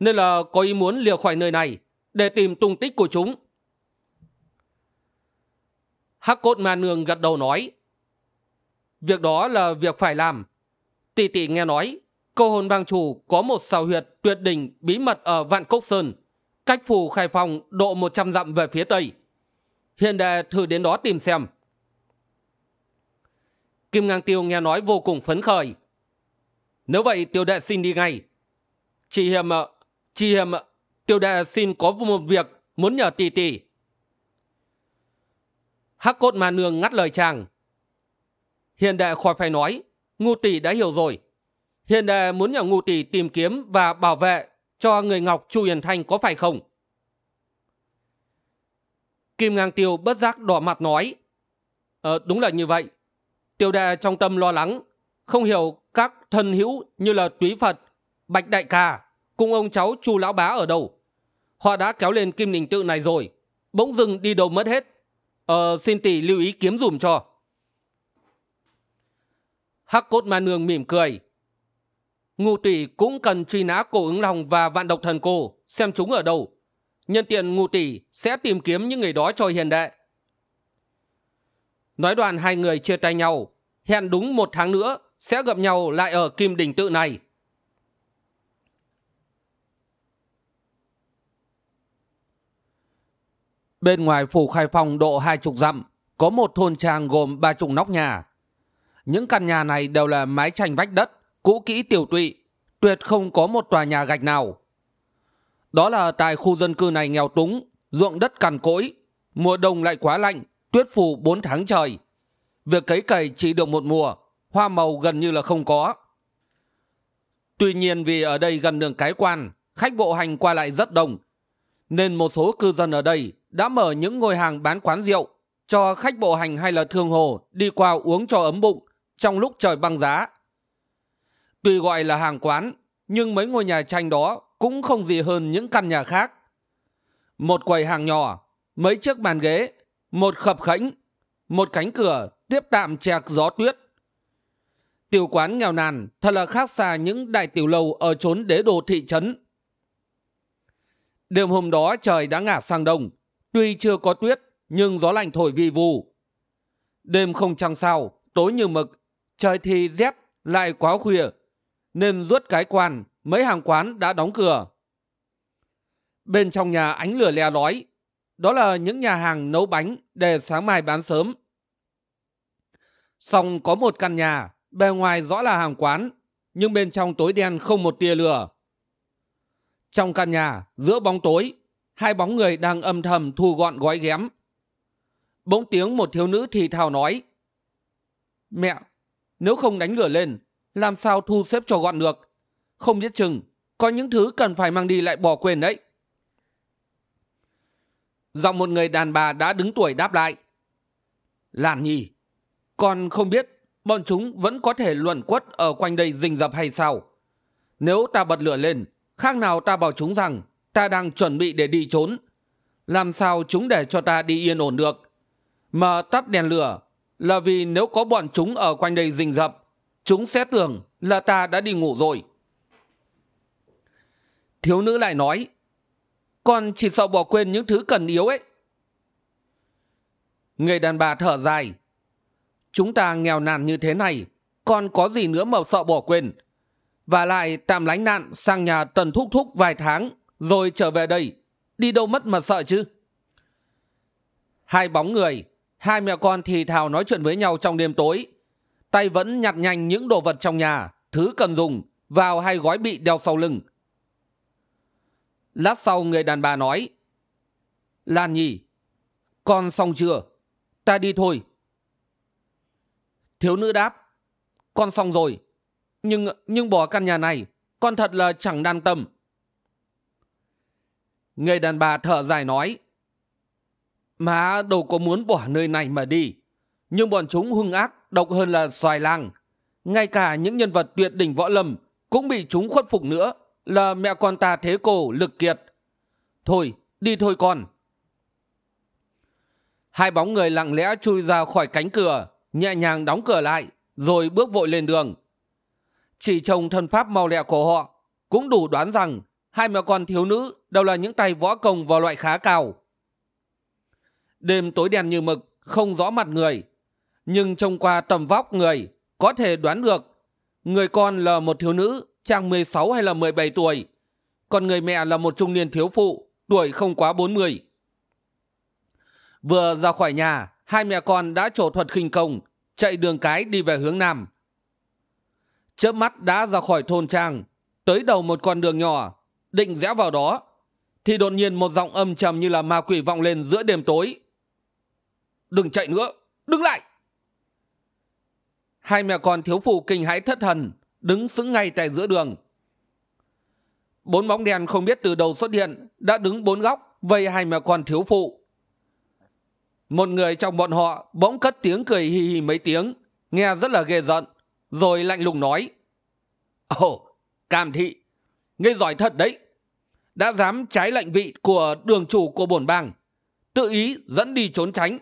nên là có ý muốn lìa khỏi nơi này để tìm tung tích của chúng hắc cốt ma nương gật đầu nói việc đó là việc phải làm tỷ tỷ nghe nói cơ hồn bang chủ có một xào huyệt tuyệt đỉnh bí mật ở vạn cốc sơn cách phù khai phòng độ một trăm dặm về phía tây Hiền đệ thử đến đó tìm xem kim ngang tiêu nghe nói vô cùng phấn khởi nếu vậy tiêu đệ xin đi ngay chị hiềm ạ chị hiểm ạ tiêu đệ xin có một việc muốn nhờ tỷ tỷ hắc cốt mà nương ngắt lời chàng hiền đệ khỏi phải nói ngu tỷ đã hiểu rồi hiền đệ muốn nhờ ngu tỷ tìm kiếm và bảo vệ cho người ngọc chu hiền thanh có phải không Kim Ngang Tiêu bất giác đỏ mặt nói. Ờ, đúng là như vậy. Tiêu đà trong tâm lo lắng, không hiểu các thân hữu như là túy Phật, Bạch Đại Ca, cùng ông cháu Chu Lão Bá ở đâu. Họ đã kéo lên Kim Ninh Tự này rồi, bỗng dưng đi đâu mất hết. Ờ, xin tỷ lưu ý kiếm dùm cho. Hắc cốt ma nương mỉm cười. Ngu tỷ cũng cần truy nã cổ ứng lòng và vạn độc thần cô, xem chúng ở đâu nhân tiện ngụ tỷ sẽ tìm kiếm những người đó cho hiền đệ nói đoàn hai người chia tay nhau hẹn đúng một tháng nữa sẽ gặp nhau lại ở kim đình tự này bên ngoài phủ khai phong độ hai chục dặm có một thôn trang gồm ba chục nóc nhà những căn nhà này đều là mái tranh vách đất cũ kỹ tiểu tụy tuyệt không có một tòa nhà gạch nào đó là tại khu dân cư này nghèo túng ruộng đất cằn cỗi mùa đông lại quá lạnh tuyết phủ bốn tháng trời việc cấy cày chỉ được một mùa hoa màu gần như là không có tuy nhiên vì ở đây gần đường cái quan khách bộ hành qua lại rất đông nên một số cư dân ở đây đã mở những ngôi hàng bán quán rượu cho khách bộ hành hay là thương hồ đi qua uống cho ấm bụng trong lúc trời băng giá tuy gọi là hàng quán nhưng mấy ngôi nhà tranh đó cũng không gì hơn những căn nhà khác một quầy hàng nhỏ mấy chiếc bàn ghế một khập khẽnh một cánh cửa tiếp tạm chạc gió tuyết tiểu quán nghèo nàn thật là khác xa những đại tiểu lâu ở trốn đế đô thị trấn đêm hôm đó trời đã ngả sang đông tuy chưa có tuyết nhưng gió lạnh thổi vi vù. đêm không trăng sao tối như mực trời thì rét lại quá khuya nên ruốt cái quan mấy hàng quán đã đóng cửa. Bên trong nhà ánh lửa le lói, đó là những nhà hàng nấu bánh để sáng mai bán sớm. Xong có một căn nhà, bề ngoài rõ là hàng quán, nhưng bên trong tối đen không một tia lửa. Trong căn nhà, giữa bóng tối, hai bóng người đang âm thầm thu gọn gói ghém. Bỗng tiếng một thiếu nữ thì thào nói. Mẹ, nếu không đánh lửa lên, làm sao thu xếp cho gọn được? không biết chừng có những thứ cần phải mang đi lại bỏ quên đấy giọng một người đàn bà đã đứng tuổi đáp lại làn nhì con không biết bọn chúng vẫn có thể luẩn quất ở quanh đây rình rập hay sao nếu ta bật lửa lên khác nào ta bảo chúng rằng ta đang chuẩn bị để đi trốn làm sao chúng để cho ta đi yên ổn được mà tắt đèn lửa là vì nếu có bọn chúng ở quanh đây rình rập chúng sẽ tưởng là ta đã đi ngủ rồi thiếu nữ lại nói con chỉ sợ bỏ quên những thứ cần yếu ấy người đàn bà thở dài chúng ta nghèo nàn như thế này còn có gì nữa mà sợ bỏ quên và lại tạm lánh nạn sang nhà tần thúc thúc vài tháng rồi trở về đây đi đâu mất mà sợ chứ hai bóng người hai mẹ con thì thào nói chuyện với nhau trong đêm tối tay vẫn nhặt nhanh những đồ vật trong nhà thứ cần dùng vào hai gói bị đeo sau lưng lát sau người đàn bà nói lan nhi con xong chưa ta đi thôi thiếu nữ đáp con xong rồi nhưng nhưng bỏ căn nhà này con thật là chẳng đan tâm người đàn bà thở dài nói má đâu có muốn bỏ nơi này mà đi nhưng bọn chúng hung ác độc hơn là xoài lang ngay cả những nhân vật tuyệt đỉnh võ lâm cũng bị chúng khuất phục nữa là mẹ con ta thế cổ lực kiệt thôi đi thôi con hai bóng người lặng lẽ chui ra khỏi cánh cửa nhẹ nhàng đóng cửa lại rồi bước vội lên đường chỉ trông thân pháp mau lẹ của họ cũng đủ đoán rằng hai mẹ con thiếu nữ đều là những tay võ công vào loại khá cao đêm tối đen như mực không rõ mặt người nhưng trông qua tầm vóc người có thể đoán được người con là một thiếu nữ chàng 16 hay là 17 tuổi. Còn người mẹ là một trung niên thiếu phụ, tuổi không quá 40. Vừa ra khỏi nhà, hai mẹ con đã trổ thuật khinh công, chạy đường cái đi về hướng Nam. Chớp mắt đã ra khỏi thôn trang, tới đầu một con đường nhỏ, định rẽ vào đó. Thì đột nhiên một giọng âm trầm như là ma quỷ vọng lên giữa đêm tối. Đừng chạy nữa, đứng lại! Hai mẹ con thiếu phụ kinh hãi thất thần, đứng sững ngay tại giữa đường bốn bóng đèn không biết từ đầu xuất hiện đã đứng bốn góc vây hai mẹ con thiếu phụ một người trong bọn họ bỗng cất tiếng cười hì hì mấy tiếng nghe rất là ghê giận rồi lạnh lùng nói ồ cam thị ngươi giỏi thật đấy đã dám trái lệnh vị của đường chủ của bổn bang tự ý dẫn đi trốn tránh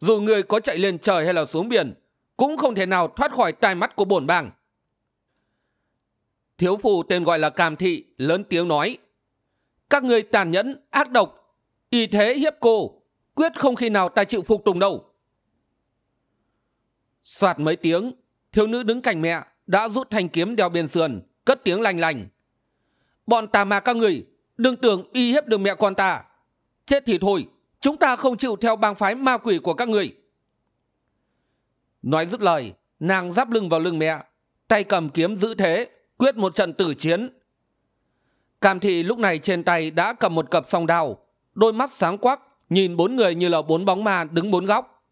dù người có chạy lên trời hay là xuống biển cũng không thể nào thoát khỏi tai mắt của bổn bang thiếu phụ tên gọi là Càm Thị lớn tiếng nói Các người tàn nhẫn, ác độc, y thế hiếp cô, quyết không khi nào ta chịu phục tùng đâu. Soạt mấy tiếng, thiếu nữ đứng cạnh mẹ đã rút thanh kiếm đeo bên sườn, cất tiếng lành lành. Bọn tà ma các người, đừng tưởng y hiếp được mẹ con ta. Chết thì thôi, chúng ta không chịu theo bang phái ma quỷ của các người. Nói dứt lời, nàng giáp lưng vào lưng mẹ, tay cầm kiếm giữ thế, quyết một trận tử chiến cam thị lúc này trên tay đã cầm một cặp song đào đôi mắt sáng quắc nhìn bốn người như là bốn bóng ma đứng bốn góc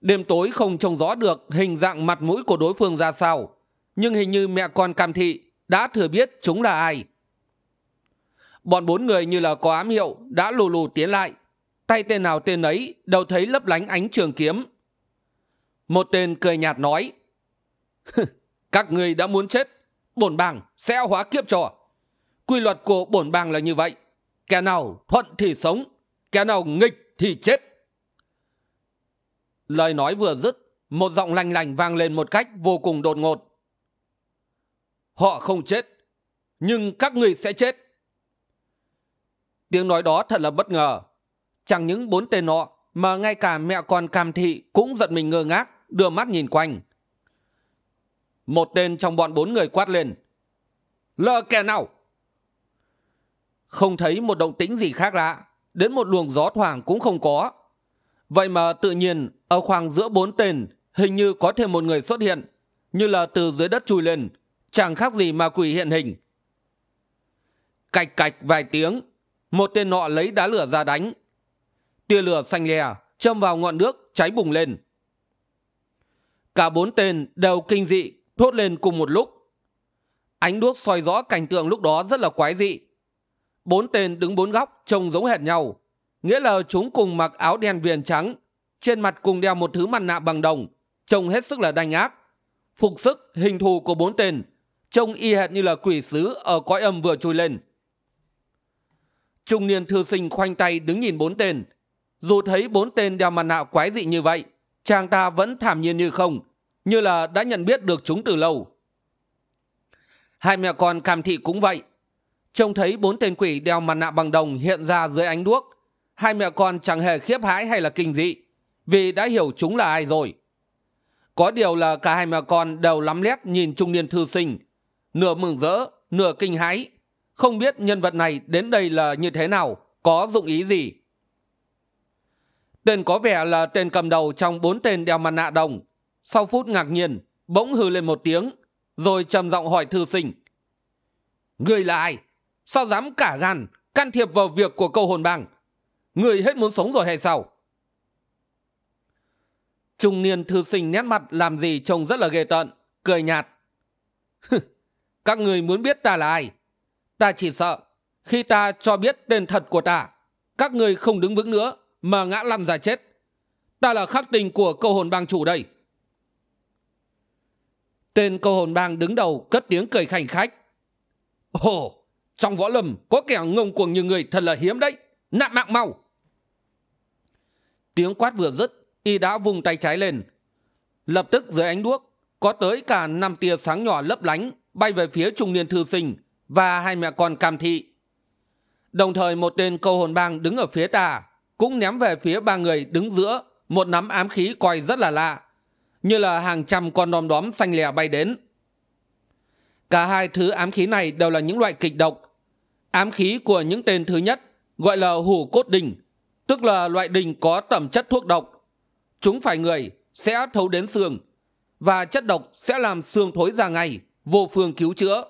đêm tối không trông rõ được hình dạng mặt mũi của đối phương ra sao nhưng hình như mẹ con cam thị đã thừa biết chúng là ai bọn bốn người như là có ám hiệu đã lù lù tiến lại tay tên nào tên ấy đều thấy lấp lánh ánh trường kiếm một tên cười nhạt nói <laughs> các người đã muốn chết bổn bàng sẽ hóa kiếp trò. quy luật của bổn bàng là như vậy kẻ nào thuận thì sống kẻ nào nghịch thì chết lời nói vừa dứt một giọng lành lành vang lên một cách vô cùng đột ngột họ không chết nhưng các người sẽ chết tiếng nói đó thật là bất ngờ chẳng những bốn tên nọ mà ngay cả mẹ con cam thị cũng giật mình ngơ ngác đưa mắt nhìn quanh một tên trong bọn bốn người quát lên lờ kẻ nào không thấy một động tĩnh gì khác lạ đến một luồng gió thoảng cũng không có vậy mà tự nhiên ở khoảng giữa bốn tên hình như có thêm một người xuất hiện như là từ dưới đất chui lên chẳng khác gì mà quỷ hiện hình cạch cạch vài tiếng một tên nọ lấy đá lửa ra đánh tia lửa xanh lè châm vào ngọn nước cháy bùng lên cả bốn tên đều kinh dị thốt lên cùng một lúc ánh đuốc soi rõ cảnh tượng lúc đó rất là quái dị bốn tên đứng bốn góc trông giống hệt nhau nghĩa là chúng cùng mặc áo đen viền trắng trên mặt cùng đeo một thứ mặt nạ bằng đồng trông hết sức là đanh ác phục sức hình thù của bốn tên trông y hệt như là quỷ sứ ở cõi âm vừa trồi lên trung niên thư sinh khoanh tay đứng nhìn bốn tên dù thấy bốn tên đeo mặt nạ quái dị như vậy chàng ta vẫn thảm nhiên như không như là đã nhận biết được chúng từ lâu hai mẹ con cam thị cũng vậy trông thấy bốn tên quỷ đeo mặt nạ bằng đồng hiện ra dưới ánh đuốc hai mẹ con chẳng hề khiếp hãi hay là kinh dị vì đã hiểu chúng là ai rồi có điều là cả hai mẹ con đều lắm lét nhìn trung niên thư sinh nửa mừng rỡ nửa kinh hãi không biết nhân vật này đến đây là như thế nào có dụng ý gì tên có vẻ là tên cầm đầu trong bốn tên đeo mặt nạ đồng sau phút ngạc nhiên bỗng hừ lên một tiếng rồi trầm giọng hỏi thư sinh người là ai sao dám cả gan can thiệp vào việc của câu hồn bang người hết muốn sống rồi hay sao trung niên thư sinh nét mặt làm gì trông rất là ghê tợn cười nhạt các người muốn biết ta là ai ta chỉ sợ khi ta cho biết tên thật của ta các người không đứng vững nữa mà ngã lăn ra chết ta là khắc tình của câu hồn bang chủ đây tên câu hồn bang đứng đầu cất tiếng cười khanh khách ồ trong võ lâm có kẻ ngông cuồng như người thật là hiếm đấy nạp mạng mau tiếng quát vừa dứt y đã vung tay trái lên lập tức dưới ánh đuốc có tới cả năm tia sáng nhỏ lấp lánh bay về phía trung niên thư sinh và hai mẹ con cam thị đồng thời một tên câu hồn bang đứng ở phía tà cũng ném về phía ba người đứng giữa một nắm ám khí coi rất là lạ như là hàng trăm con đom đóm xanh lè bay đến cả hai thứ ám khí này đều là những loại kịch độc ám khí của những tên thứ nhất gọi là hủ cốt đình tức là loại đình có tẩm chất thuốc độc chúng phải người sẽ thấu đến xương và chất độc sẽ làm xương thối ra ngay vô phương cứu chữa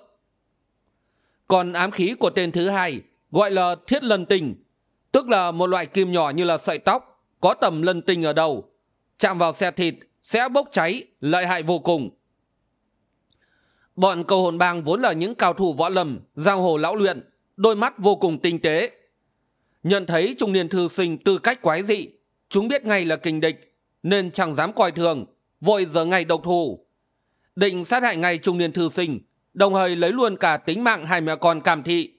còn ám khí của tên thứ hai gọi là thiết lân tình tức là một loại kim nhỏ như là sợi tóc có tầm lân tình ở đầu chạm vào xe thịt sẽ bốc cháy lợi hại vô cùng bọn cầu hồn bang vốn là những cao thủ võ lầm giang hồ lão luyện đôi mắt vô cùng tinh tế nhận thấy trung niên thư sinh tư cách quái dị chúng biết ngay là kình địch nên chẳng dám coi thường vội giờ ngay độc thủ định sát hại ngay trung niên thư sinh đồng thời lấy luôn cả tính mạng hai mẹ con cảm thị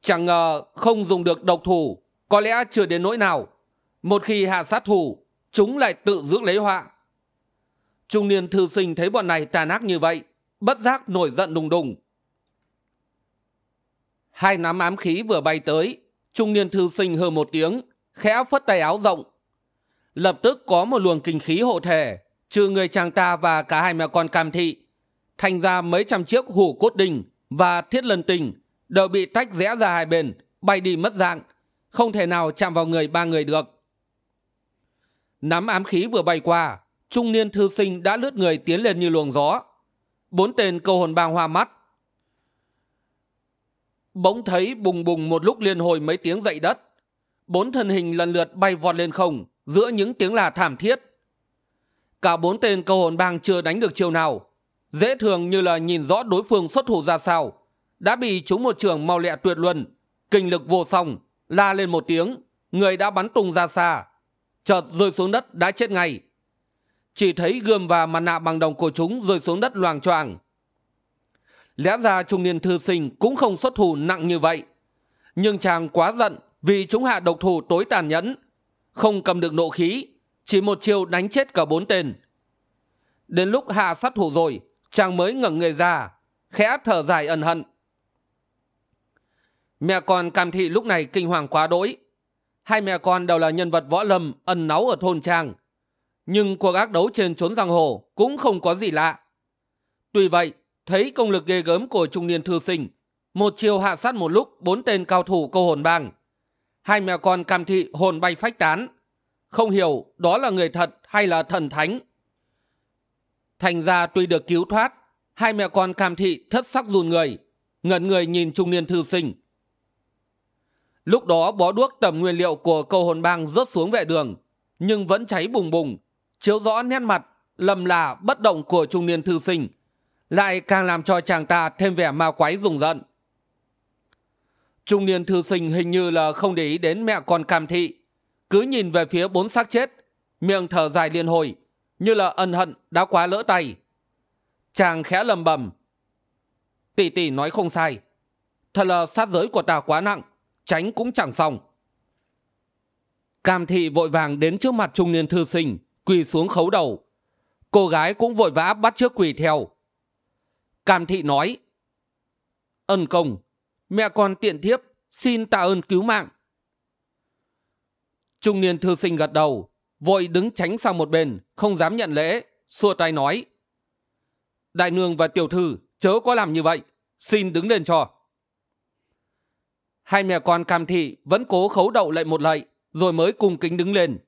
chẳng ngờ không dùng được độc thủ có lẽ chưa đến nỗi nào một khi hạ sát thủ chúng lại tự dưỡng lấy họa trung niên thư sinh thấy bọn này tàn ác như vậy bất giác nổi giận đùng đùng hai nắm ám khí vừa bay tới trung niên thư sinh hờ một tiếng khẽ phất tay áo rộng lập tức có một luồng kinh khí hộ thể trừ người chàng ta và cả hai mẹ con cam thị thành ra mấy trăm chiếc hủ cốt đình và thiết lân tình đều bị tách rẽ ra hai bên bay đi mất dạng không thể nào chạm vào người ba người được Nắm ám khí vừa bay qua, trung niên thư sinh đã lướt người tiến lên như luồng gió. Bốn tên câu hồn bang hoa mắt. Bỗng thấy bùng bùng một lúc liên hồi mấy tiếng dậy đất. Bốn thân hình lần lượt bay vọt lên không giữa những tiếng là thảm thiết. Cả bốn tên câu hồn bang chưa đánh được chiều nào. Dễ thường như là nhìn rõ đối phương xuất thủ ra sao. Đã bị chúng một trường mau lẹ tuyệt luân. Kinh lực vô song, la lên một tiếng, người đã bắn tung ra xa chợt rơi xuống đất đã chết ngay chỉ thấy gươm và mặt nạ bằng đồng của chúng rơi xuống đất loàng choàng lẽ ra trung niên thư sinh cũng không xuất thủ nặng như vậy nhưng chàng quá giận vì chúng hạ độc thủ tối tàn nhẫn không cầm được nộ khí chỉ một chiều đánh chết cả bốn tên đến lúc hạ sát thủ rồi chàng mới ngẩng người ra khẽ thở dài ẩn hận mẹ con cam thị lúc này kinh hoàng quá đỗi hai mẹ con đều là nhân vật võ lâm ẩn náu ở thôn trang. Nhưng cuộc ác đấu trên trốn giang hồ cũng không có gì lạ. Tuy vậy, thấy công lực ghê gớm của trung niên thư sinh, một chiều hạ sát một lúc bốn tên cao thủ câu hồn bang. Hai mẹ con cam thị hồn bay phách tán. Không hiểu đó là người thật hay là thần thánh. Thành ra tuy được cứu thoát, hai mẹ con cam thị thất sắc run người, ngẩn người nhìn trung niên thư sinh lúc đó bó đuốc tầm nguyên liệu của cầu hồn bang rớt xuống vệ đường nhưng vẫn cháy bùng bùng chiếu rõ nét mặt lầm là bất động của trung niên thư sinh lại càng làm cho chàng ta thêm vẻ ma quái rùng rợn trung niên thư sinh hình như là không để ý đến mẹ con cam thị cứ nhìn về phía bốn xác chết miệng thở dài liên hồi như là ân hận đã quá lỡ tay chàng khẽ lầm bầm tỷ tỷ nói không sai thật là sát giới của ta quá nặng tránh cũng chẳng xong cam thị vội vàng đến trước mặt trung niên thư sinh quỳ xuống khấu đầu cô gái cũng vội vã bắt trước quỳ theo cam thị nói ân công mẹ con tiện thiếp xin tạ ơn cứu mạng trung niên thư sinh gật đầu vội đứng tránh sang một bên không dám nhận lễ xua tay nói đại nương và tiểu thư chớ có làm như vậy xin đứng lên cho hai mẹ con cam thị vẫn cố khấu đậu lại một lạy rồi mới cùng kính đứng lên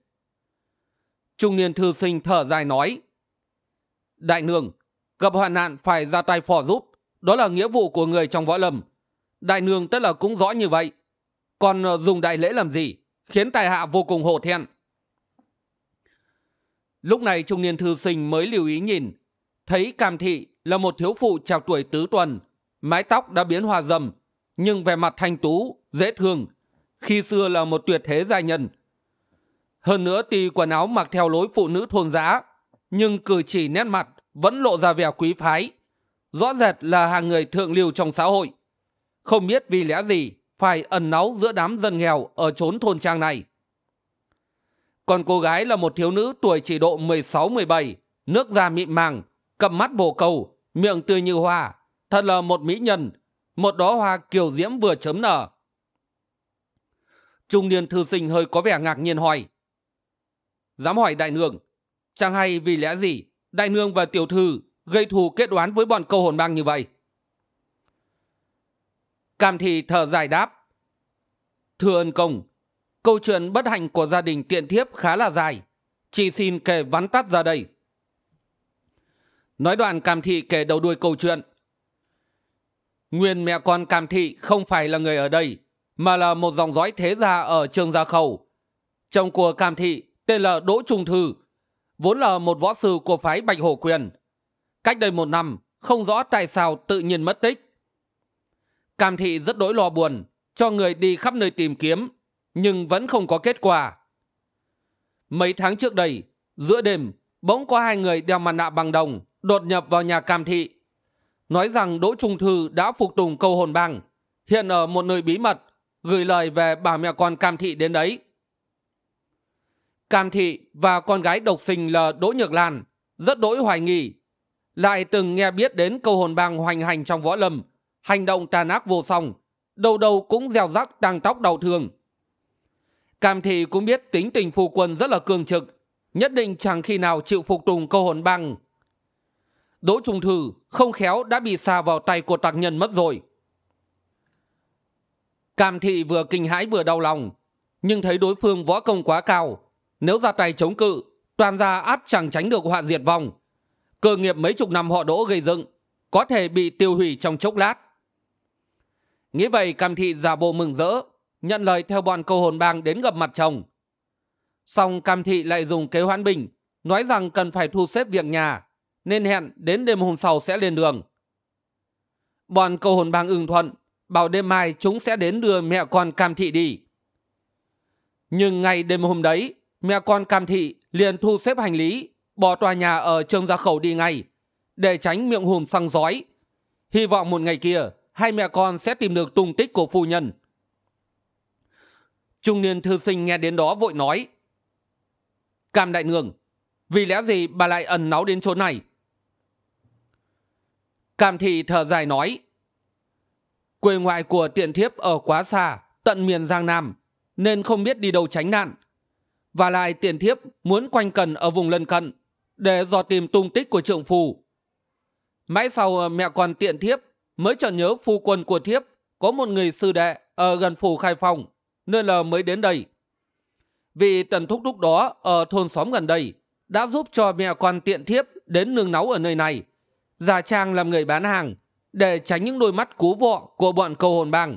trung niên thư sinh thở dài nói đại nương gặp hoạn nạn phải ra tay phò giúp đó là nghĩa vụ của người trong võ lâm đại nương tất là cũng rõ như vậy còn ờ, dùng đại lễ làm gì khiến tài hạ vô cùng hổ thẹn lúc này trung niên thư sinh mới lưu ý nhìn thấy cam thị là một thiếu phụ chạc tuổi tứ tuần mái tóc đã biến hòa rầm nhưng về mặt thanh tú, dễ thương, khi xưa là một tuyệt thế gia nhân. Hơn nữa tuy quần áo mặc theo lối phụ nữ thôn giã, nhưng cử chỉ nét mặt vẫn lộ ra vẻ quý phái. Rõ rệt là hàng người thượng lưu trong xã hội. Không biết vì lẽ gì phải ẩn náu giữa đám dân nghèo ở chốn thôn trang này. Còn cô gái là một thiếu nữ tuổi chỉ độ sáu 16 bảy, nước da mịn màng, cầm mắt bồ cầu, miệng tươi như hoa. Thật là một mỹ nhân, một đó hoa kiều diễm vừa chấm nở trung niên thư sinh hơi có vẻ ngạc nhiên hỏi dám hỏi đại nương chẳng hay vì lẽ gì đại nương và tiểu thư gây thù kết oán với bọn câu hồn bang như vậy cam thị thở dài đáp thưa ân công câu chuyện bất hạnh của gia đình tiện thiếp khá là dài chỉ xin kể vắn tắt ra đây nói đoạn cam thị kể đầu đuôi câu chuyện Nguyên mẹ con Cam Thị không phải là người ở đây, mà là một dòng dõi thế gia ở Trường Gia Khẩu. Chồng của Cam Thị tên là Đỗ Trung Thư, vốn là một võ sư của phái Bạch Hổ Quyền. Cách đây một năm, không rõ tại sao tự nhiên mất tích. Cam Thị rất đỗi lo buồn, cho người đi khắp nơi tìm kiếm, nhưng vẫn không có kết quả. Mấy tháng trước đây, giữa đêm, bỗng có hai người đeo mặt nạ bằng đồng đột nhập vào nhà Cam Thị nói rằng Đỗ Trung Thư đã phục tùng câu hồn bang, hiện ở một nơi bí mật, gửi lời về bà mẹ con Cam Thị đến đấy. Cam Thị và con gái độc sinh là Đỗ Nhược Lan rất đỗi hoài nghi, lại từng nghe biết đến câu hồn bang hoành hành trong võ lâm, hành động tàn ác vô song, đầu đầu cũng gieo rắc tăng tóc đau thương. Cam Thị cũng biết tính tình phu quân rất là cương trực, nhất định chẳng khi nào chịu phục tùng câu hồn bang. Đỗ Trung Thư không khéo đã bị xà vào tay của tặc nhân mất rồi cam thị vừa kinh hãi vừa đau lòng nhưng thấy đối phương võ công quá cao nếu ra tay chống cự toàn gia át chẳng tránh được họa diệt vong cơ nghiệp mấy chục năm họ đỗ gây dựng có thể bị tiêu hủy trong chốc lát nghĩ vậy cam thị giả bộ mừng rỡ nhận lời theo bọn câu hồn bang đến gặp mặt chồng Song cam thị lại dùng kế hoãn bình nói rằng cần phải thu xếp việc nhà nên hẹn đến đêm hôm sau sẽ lên đường. Bọn cầu hồn bang ưng thuận, bảo đêm mai chúng sẽ đến đưa mẹ con Cam Thị đi. Nhưng ngày đêm hôm đấy, mẹ con Cam Thị liền thu xếp hành lý, bỏ tòa nhà ở trường gia khẩu đi ngay, để tránh miệng hùm xăng giói. Hy vọng một ngày kia, hai mẹ con sẽ tìm được tung tích của phu nhân. Trung niên thư sinh nghe đến đó vội nói. Cam đại nương, vì lẽ gì bà lại ẩn náu đến chỗ này? Cam thị thở dài nói Quê ngoại của tiện thiếp ở quá xa Tận miền Giang Nam Nên không biết đi đâu tránh nạn Và lại tiện thiếp muốn quanh cần ở vùng lân cận Để dò tìm tung tích của trượng phù Mãi sau ờ, mẹ còn tiện thiếp Mới chợt nhớ phu quân của thiếp Có một người sư đệ ở gần phủ khai phòng Nên là mới đến đây Vì tần thúc đúc đó Ở thôn xóm gần đây Đã giúp cho mẹ con tiện thiếp Đến nương náu ở nơi này giả dạ trang làm người bán hàng để tránh những đôi mắt cú vọ của bọn cầu hồn bang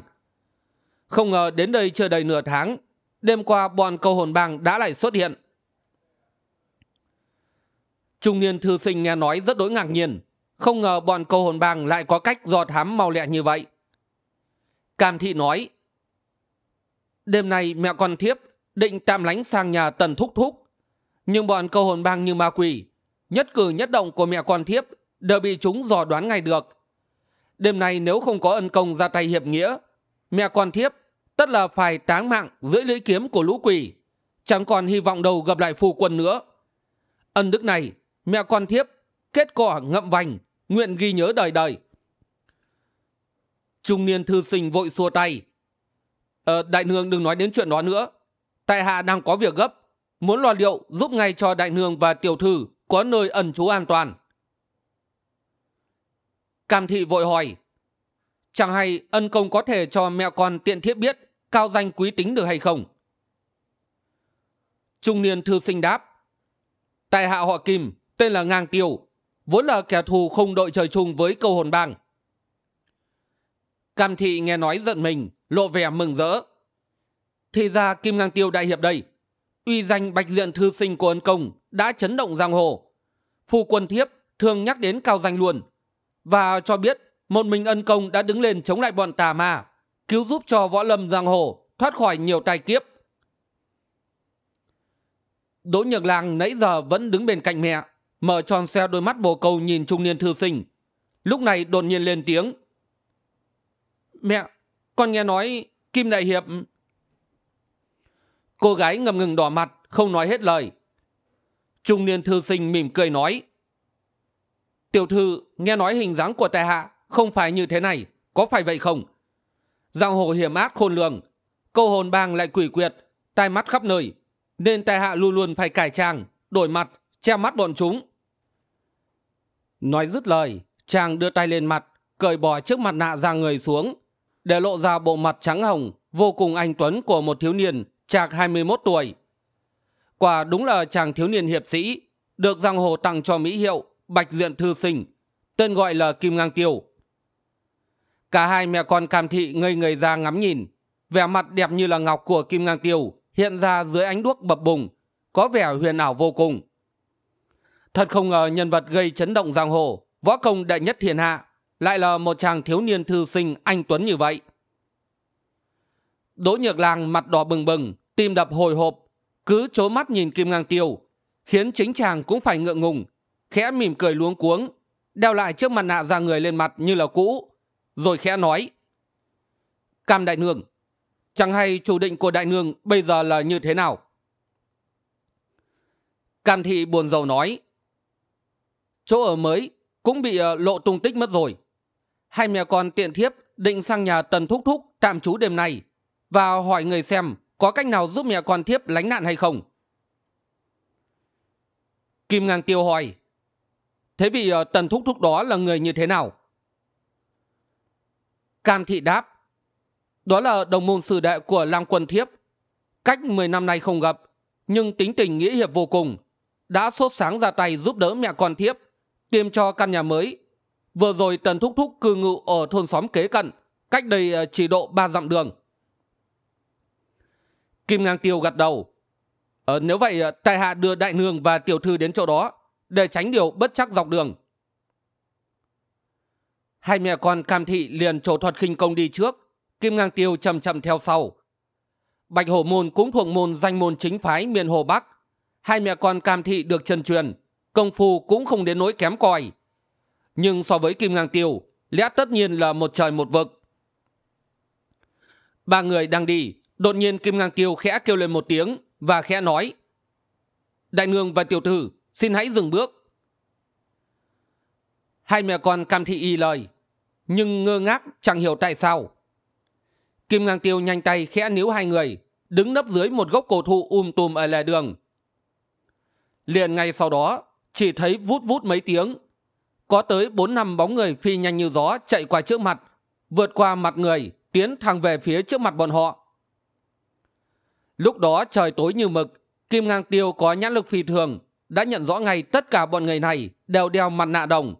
không ngờ đến đây chưa đầy nửa tháng đêm qua bọn cầu hồn bang đã lại xuất hiện trung niên thư sinh nghe nói rất đối ngạc nhiên không ngờ bọn cầu hồn bang lại có cách dò thám mau lẹ như vậy cam thị nói đêm nay mẹ con thiếp định tạm lánh sang nhà tần thúc thúc nhưng bọn cầu hồn bang như ma quỷ nhất cử nhất động của mẹ con thiếp đều bị chúng dò đoán ngay được đêm nay nếu không có ân công ra tay hiệp nghĩa mẹ con thiếp tất là phải táng mạng dưới lưỡi kiếm của lũ quỷ chẳng còn hy vọng đầu gặp lại phù quân nữa ân đức này mẹ con thiếp kết cỏ ngậm vành nguyện ghi nhớ đời đời trung niên thư sinh vội xua tay ờ, đại nương đừng nói đến chuyện đó nữa tại hạ đang có việc gấp muốn lo liệu giúp ngay cho đại nương và tiểu thư có nơi ẩn trú an toàn Cam thị vội hỏi Chẳng hay ân công có thể cho mẹ con tiện thiết biết Cao danh quý tính được hay không Trung niên thư sinh đáp Tại hạ họ Kim Tên là Ngang Tiêu Vốn là kẻ thù không đội trời chung với câu hồn bang Cam thị nghe nói giận mình Lộ vẻ mừng rỡ Thì ra Kim Ngang Tiêu đại hiệp đây Uy danh bạch diện thư sinh của ân công Đã chấn động giang hồ Phu quân thiếp thường nhắc đến cao danh luôn và cho biết một mình ân công đã đứng lên chống lại bọn tà ma cứu giúp cho võ lâm giang hồ thoát khỏi nhiều tai kiếp đỗ nhược lang nãy giờ vẫn đứng bên cạnh mẹ mở tròn xe đôi mắt bồ câu nhìn trung niên thư sinh lúc này đột nhiên lên tiếng mẹ con nghe nói kim đại hiệp cô gái ngầm ngừng đỏ mặt không nói hết lời trung niên thư sinh mỉm cười nói tiểu thư nghe nói hình dáng của tài hạ không phải như thế này có phải vậy không giang hồ hiểm ác khôn lường câu hồn bang lại quỷ quyệt tai mắt khắp nơi nên tài hạ luôn luôn phải cải tràng, đổi mặt che mắt bọn chúng nói dứt lời chàng đưa tay lên mặt cởi bỏ chiếc mặt nạ ra người xuống để lộ ra bộ mặt trắng hồng vô cùng anh tuấn của một thiếu niên chạc một tuổi quả đúng là chàng thiếu niên hiệp sĩ được giang hồ tặng cho mỹ hiệu bạch diện thư sinh tên gọi là kim ngang tiêu cả hai mẹ con cam thị ngây người ra ngắm nhìn vẻ mặt đẹp như là ngọc của kim ngang tiêu hiện ra dưới ánh đuốc bập bùng có vẻ huyền ảo vô cùng thật không ngờ nhân vật gây chấn động giang hồ võ công đệ nhất thiên hạ lại là một chàng thiếu niên thư sinh anh tuấn như vậy đỗ nhược lang mặt đỏ bừng bừng tim đập hồi hộp cứ c mắt nhìn kim ngang tiêu khiến chính chàng cũng phải ngượng ngùng khẽ mỉm cười luống cuống đeo lại chiếc mặt nạ ra người lên mặt như là cũ rồi khẽ nói cam đại nương chẳng hay chủ định của đại nương bây giờ là như thế nào cam thị buồn rầu nói chỗ ở mới cũng bị ờ, lộ tung tích mất rồi hai mẹ con tiện thiếp định sang nhà tần thúc thúc tạm trú đêm nay và hỏi người xem có cách nào giúp mẹ con thiếp lánh nạn hay không kim ngang tiêu hỏi thế vị ờ, tần thúc thúc đó là người như thế nào cam thị đáp đó là đồng môn sử đệ của lang quân thiếp cách 10 năm nay không gặp nhưng tính tình nghĩa hiệp vô cùng đã sốt sáng ra tay giúp đỡ mẹ con thiếp tiêm cho căn nhà mới vừa rồi tần thúc thúc cư ngụ ở thôn xóm kế cận cách đây ờ, chỉ độ ba dặm đường kim ngang tiêu gật đầu ờ, nếu vậy tại hạ đưa đại nương và tiểu thư đến chỗ đó để tránh điều bất chắc dọc đường hai mẹ con cam thị liền trổ thuật khinh công đi trước kim ngang tiêu chầm chậm theo sau bạch hổ môn cũng thuộc môn danh môn chính phái miền hồ bắc hai mẹ con cam thị được trần truyền công phu cũng không đến nỗi kém coi, nhưng so với kim ngang tiêu lẽ tất nhiên là một trời một vực ba người đang đi đột nhiên kim ngang tiêu khẽ kêu lên một tiếng và khẽ nói đại nương và tiểu tử xin hãy dừng bước hai mẹ con cam thị y lời nhưng ngơ ngác chẳng hiểu tại sao kim ngang tiêu nhanh tay khẽ níu hai người đứng nấp dưới một gốc cổ thụ um tùm ở lề đường liền ngay sau đó chỉ thấy vút vút mấy tiếng có tới bốn năm bóng người phi nhanh như gió chạy qua trước mặt vượt qua mặt người tiến thẳng về phía trước mặt bọn họ lúc đó trời tối như mực kim ngang tiêu có nhãn lực phi thường đã nhận rõ ngay tất cả bọn người này đều đeo mặt nạ đồng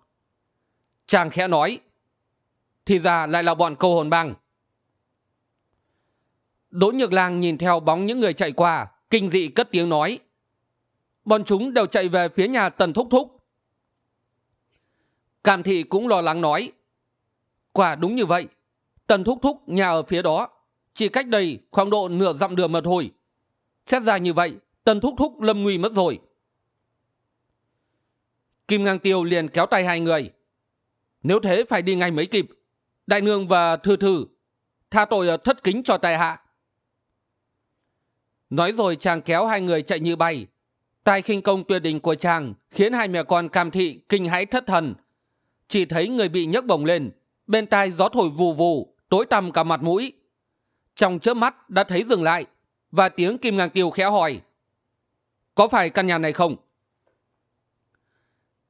chàng khẽ nói thì ra lại là bọn câu hồn băng đỗ nhược lang nhìn theo bóng những người chạy qua kinh dị cất tiếng nói bọn chúng đều chạy về phía nhà tần thúc thúc cam thị cũng lo lắng nói quả đúng như vậy tần thúc thúc nhà ở phía đó chỉ cách đây khoảng độ nửa dặm đường mà thôi xét ra như vậy tần thúc thúc lâm nguy mất rồi kim ngang tiêu liền kéo tay hai người nếu thế phải đi ngay mới kịp đại nương và thư thư tha tội thất kính cho tài hạ nói rồi chàng kéo hai người chạy như bay tài khinh công tuyệt đỉnh của chàng khiến hai mẹ con cam thị kinh hãi thất thần chỉ thấy người bị nhấc bổng lên bên tai gió thổi vù vù tối tăm cả mặt mũi trong chớp mắt đã thấy dừng lại và tiếng kim ngang tiêu khẽ hỏi có phải căn nhà này không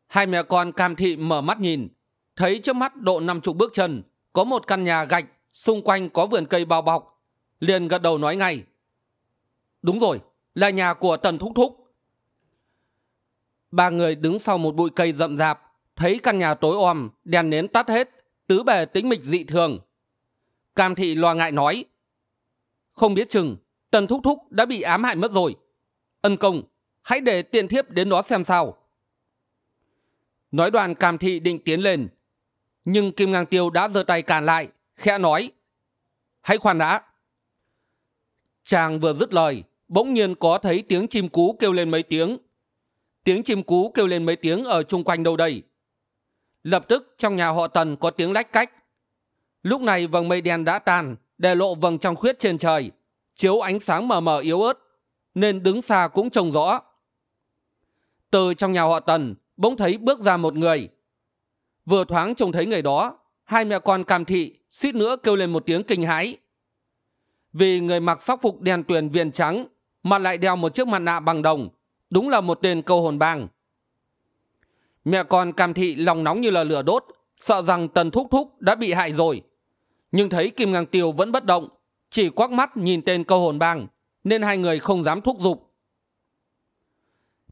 hai mẹ con cam thị mở mắt nhìn thấy trước mắt độ năm chục bước chân có một căn nhà gạch xung quanh có vườn cây bao bọc liền gật đầu nói ngay đúng rồi là nhà của tần thúc thúc ba người đứng sau một bụi cây rậm rạp thấy căn nhà tối om đèn nến tắt hết tứ bề tĩnh mịch dị thường cam thị lo ngại nói không biết chừng tần thúc thúc đã bị ám hại mất rồi ân công hãy để tiện thiếp đến đó xem sao nói đoàn cam thị định tiến lên nhưng kim ngang tiêu đã giơ tay cản lại khẽ nói hãy khoan đã chàng vừa dứt lời bỗng nhiên có thấy tiếng chim cú kêu lên mấy tiếng tiếng chim cú kêu lên mấy tiếng ở chung quanh đâu đây lập tức trong nhà họ tần có tiếng lách cách lúc này vầng mây đen đã tàn để lộ vầng trăng khuyết trên trời chiếu ánh sáng mờ mờ yếu ớt nên đứng xa cũng trông rõ từ trong nhà họ tần bỗng thấy bước ra một người vừa thoáng trông thấy người đó hai mẹ con cam thị suýt nữa kêu lên một tiếng kinh hãi vì người mặc sóc phục đèn tuyền viền trắng mà lại đeo một chiếc mặt nạ bằng đồng đúng là một tên câu hồn bang mẹ con cam thị lòng nóng như là lửa đốt sợ rằng tần thúc thúc đã bị hại rồi nhưng thấy kim ngang tiêu vẫn bất động chỉ quắc mắt nhìn tên câu hồn bang nên hai người không dám thúc giục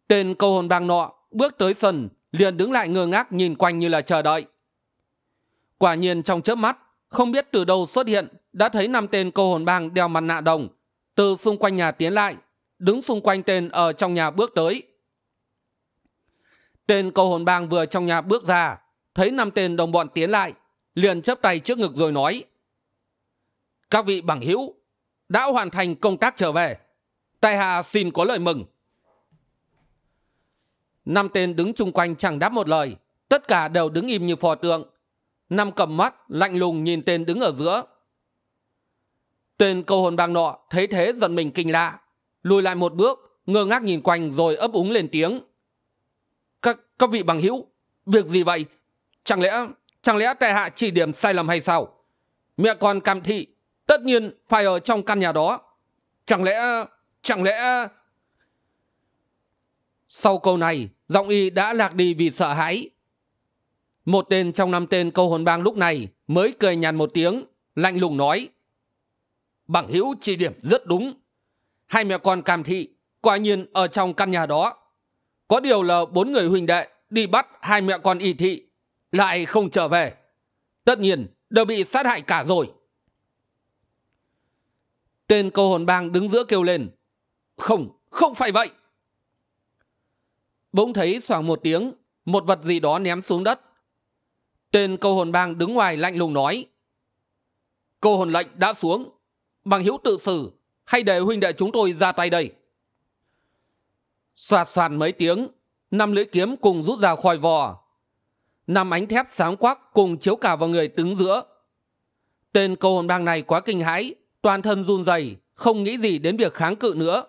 tên câu hồn bang nọ bước tới sân liền đứng lại ngơ ngác nhìn quanh như là chờ đợi quả nhiên trong chớp mắt không biết từ đâu xuất hiện đã thấy năm tên cô hồn bang đeo mặt nạ đồng từ xung quanh nhà tiến lại đứng xung quanh tên ở trong nhà bước tới tên cầu hồn bang vừa trong nhà bước ra thấy năm tên đồng bọn tiến lại liền chấp tay trước ngực rồi nói các vị bằng hữu đã hoàn thành công tác trở về tại hạ xin có lời mừng năm tên đứng chung quanh chẳng đáp một lời tất cả đều đứng im như phò tượng năm cầm mắt lạnh lùng nhìn tên đứng ở giữa tên câu hồn bang nọ thấy thế giận mình kinh lạ lùi lại một bước ngơ ngác nhìn quanh rồi ấp úng lên tiếng các các vị bằng hữu việc gì vậy chẳng lẽ chẳng lẽ tại hạ chỉ điểm sai lầm hay sao mẹ con cam thị tất nhiên phải ở trong căn nhà đó chẳng lẽ chẳng lẽ sau câu này giọng y đã lạc đi vì sợ hãi một tên trong năm tên câu hồn bang lúc này mới cười nhàn một tiếng lạnh lùng nói bằng hữu chỉ điểm rất đúng hai mẹ con cam thị quả nhiên ở trong căn nhà đó có điều là bốn người huỳnh đệ đi bắt hai mẹ con y thị lại không trở về tất nhiên đều bị sát hại cả rồi tên câu hồn bang đứng giữa kêu lên không không phải vậy bỗng thấy xoảng một tiếng một vật gì đó ném xuống đất tên câu hồn bang đứng ngoài lạnh lùng nói câu hồn lệnh đã xuống bằng hữu tự xử hay để huynh đệ chúng tôi ra tay đây xoạt xoạt mấy tiếng năm lưỡi kiếm cùng rút ra khỏi vò năm ánh thép sáng quắc cùng chiếu cả vào người đứng giữa tên câu hồn bang này quá kinh hãi toàn thân run rẩy không nghĩ gì đến việc kháng cự nữa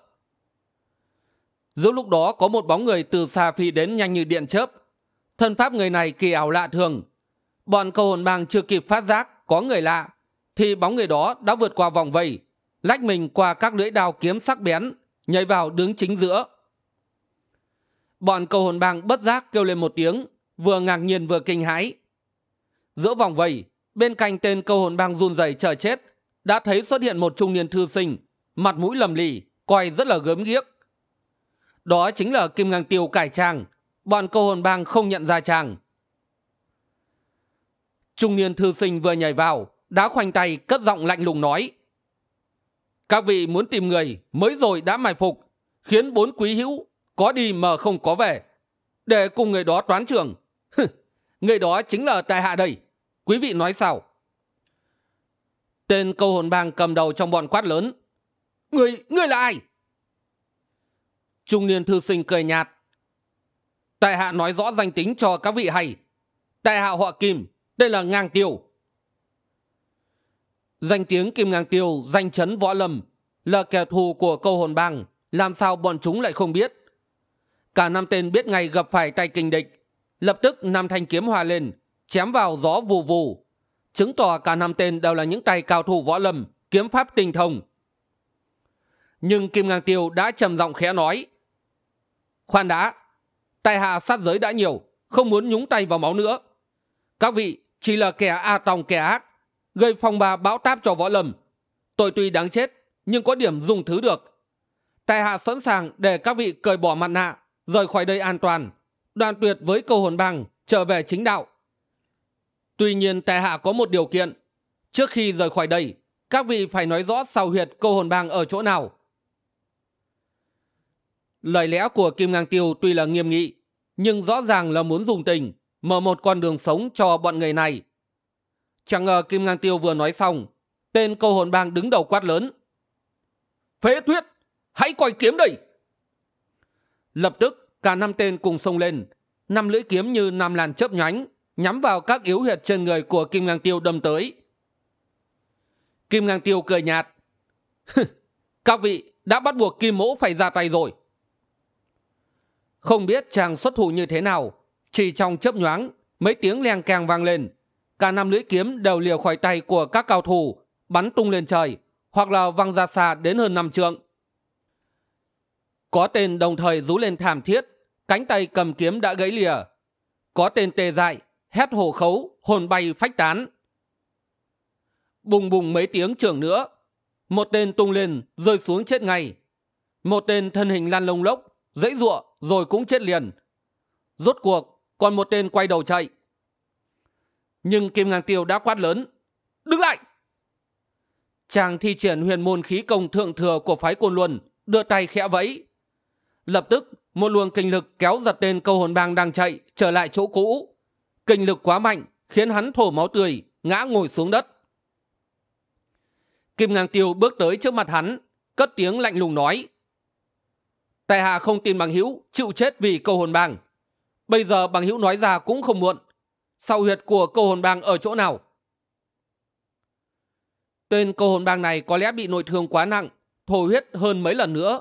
giữa lúc đó có một bóng người từ xa phi đến nhanh như điện chớp thân pháp người này kỳ ảo lạ thường bọn cầu hồn bang chưa kịp phát giác có người lạ thì bóng người đó đã vượt qua vòng vây lách mình qua các lưỡi đao kiếm sắc bén nhảy vào đứng chính giữa bọn cầu hồn bang bất giác kêu lên một tiếng vừa ngạc nhiên vừa kinh hãi giữa vòng vây bên cạnh tên câu hồn bang run rẩy chờ chết đã thấy xuất hiện một trung niên thư sinh mặt mũi lầm lì coi rất là gớm ghiếc đó chính là kim ngang tiêu cải trang bọn câu hồn bang không nhận ra chàng trung niên thư sinh vừa nhảy vào đã khoanh tay cất giọng lạnh lùng nói các vị muốn tìm người mới rồi đã mai phục khiến bốn quý hữu có đi mà không có về để cùng người đó toán trường <laughs> người đó chính là tại hạ đây quý vị nói sao tên câu hồn bang cầm đầu trong bọn quát lớn người người là ai trung niên thư sinh cười nhạt tại hạ nói rõ danh tính cho các vị hay tại hạ họ kim đây là ngang tiêu danh tiếng kim ngang tiêu danh chấn võ lâm là kẻ thù của câu hồn bang làm sao bọn chúng lại không biết cả năm tên biết ngay gặp phải tay kinh địch lập tức năm thanh kiếm hòa lên chém vào gió vù vù chứng tỏ cả năm tên đều là những tay cao thủ võ lâm kiếm pháp tinh thông nhưng kim ngang tiêu đã trầm giọng khẽ nói khoan đã tại hạ sát giới đã nhiều không muốn nhúng tay vào máu nữa các vị chỉ là kẻ a tòng kẻ ác gây phong ba bão táp cho võ lâm tội tuy đáng chết nhưng có điểm dùng thứ được tại hạ sẵn sàng để các vị cởi bỏ mặt nạ rời khỏi đây an toàn đoàn tuyệt với cầu hồn bằng trở về chính đạo tuy nhiên tại hạ có một điều kiện trước khi rời khỏi đây các vị phải nói rõ sao huyệt cầu hồn bằng ở chỗ nào Lời lẽ của Kim Ngang Tiêu tuy là nghiêm nghị, nhưng rõ ràng là muốn dùng tình, mở một con đường sống cho bọn người này. Chẳng ngờ Kim Ngang Tiêu vừa nói xong, tên câu hồn bang đứng đầu quát lớn. Phế thuyết, hãy coi kiếm đây! Lập tức, cả năm tên cùng xông lên, năm lưỡi kiếm như năm làn chớp nhánh, nhắm vào các yếu huyệt trên người của Kim Ngang Tiêu đâm tới. Kim Ngang Tiêu cười nhạt. <laughs> Các vị đã bắt buộc Kim Mỗ phải ra tay rồi không biết chàng xuất thủ như thế nào chỉ trong chớp nhoáng mấy tiếng leng keng vang lên cả năm lưỡi kiếm đều liều khỏi tay của các cao thủ bắn tung lên trời hoặc là văng ra xa đến hơn năm trượng có tên đồng thời rú lên thảm thiết cánh tay cầm kiếm đã gãy lìa có tên tê dại hét hổ khấu hồn bay phách tán bùng bùng mấy tiếng trưởng nữa một tên tung lên rơi xuống chết ngay một tên thân hình lan lông lốc dãy giụa rồi cũng chết liền rốt cuộc còn một tên quay đầu chạy nhưng kim ngang tiêu đã quát lớn đứng lại chàng thi triển huyền môn khí công thượng thừa của phái côn luân đưa tay khẽ vẫy lập tức một luồng kinh lực kéo giật tên câu hồn bang đang chạy trở lại chỗ cũ kinh lực quá mạnh khiến hắn thổ máu tươi ngã ngồi xuống đất kim ngang tiêu bước tới trước mặt hắn cất tiếng lạnh lùng nói tại hạ không tin bằng hữu chịu chết vì câu hồn bang bây giờ bằng hữu nói ra cũng không muộn sau huyệt của câu hồn bang ở chỗ nào tên câu hồn bang này có lẽ bị nội thương quá nặng thổ huyết hơn mấy lần nữa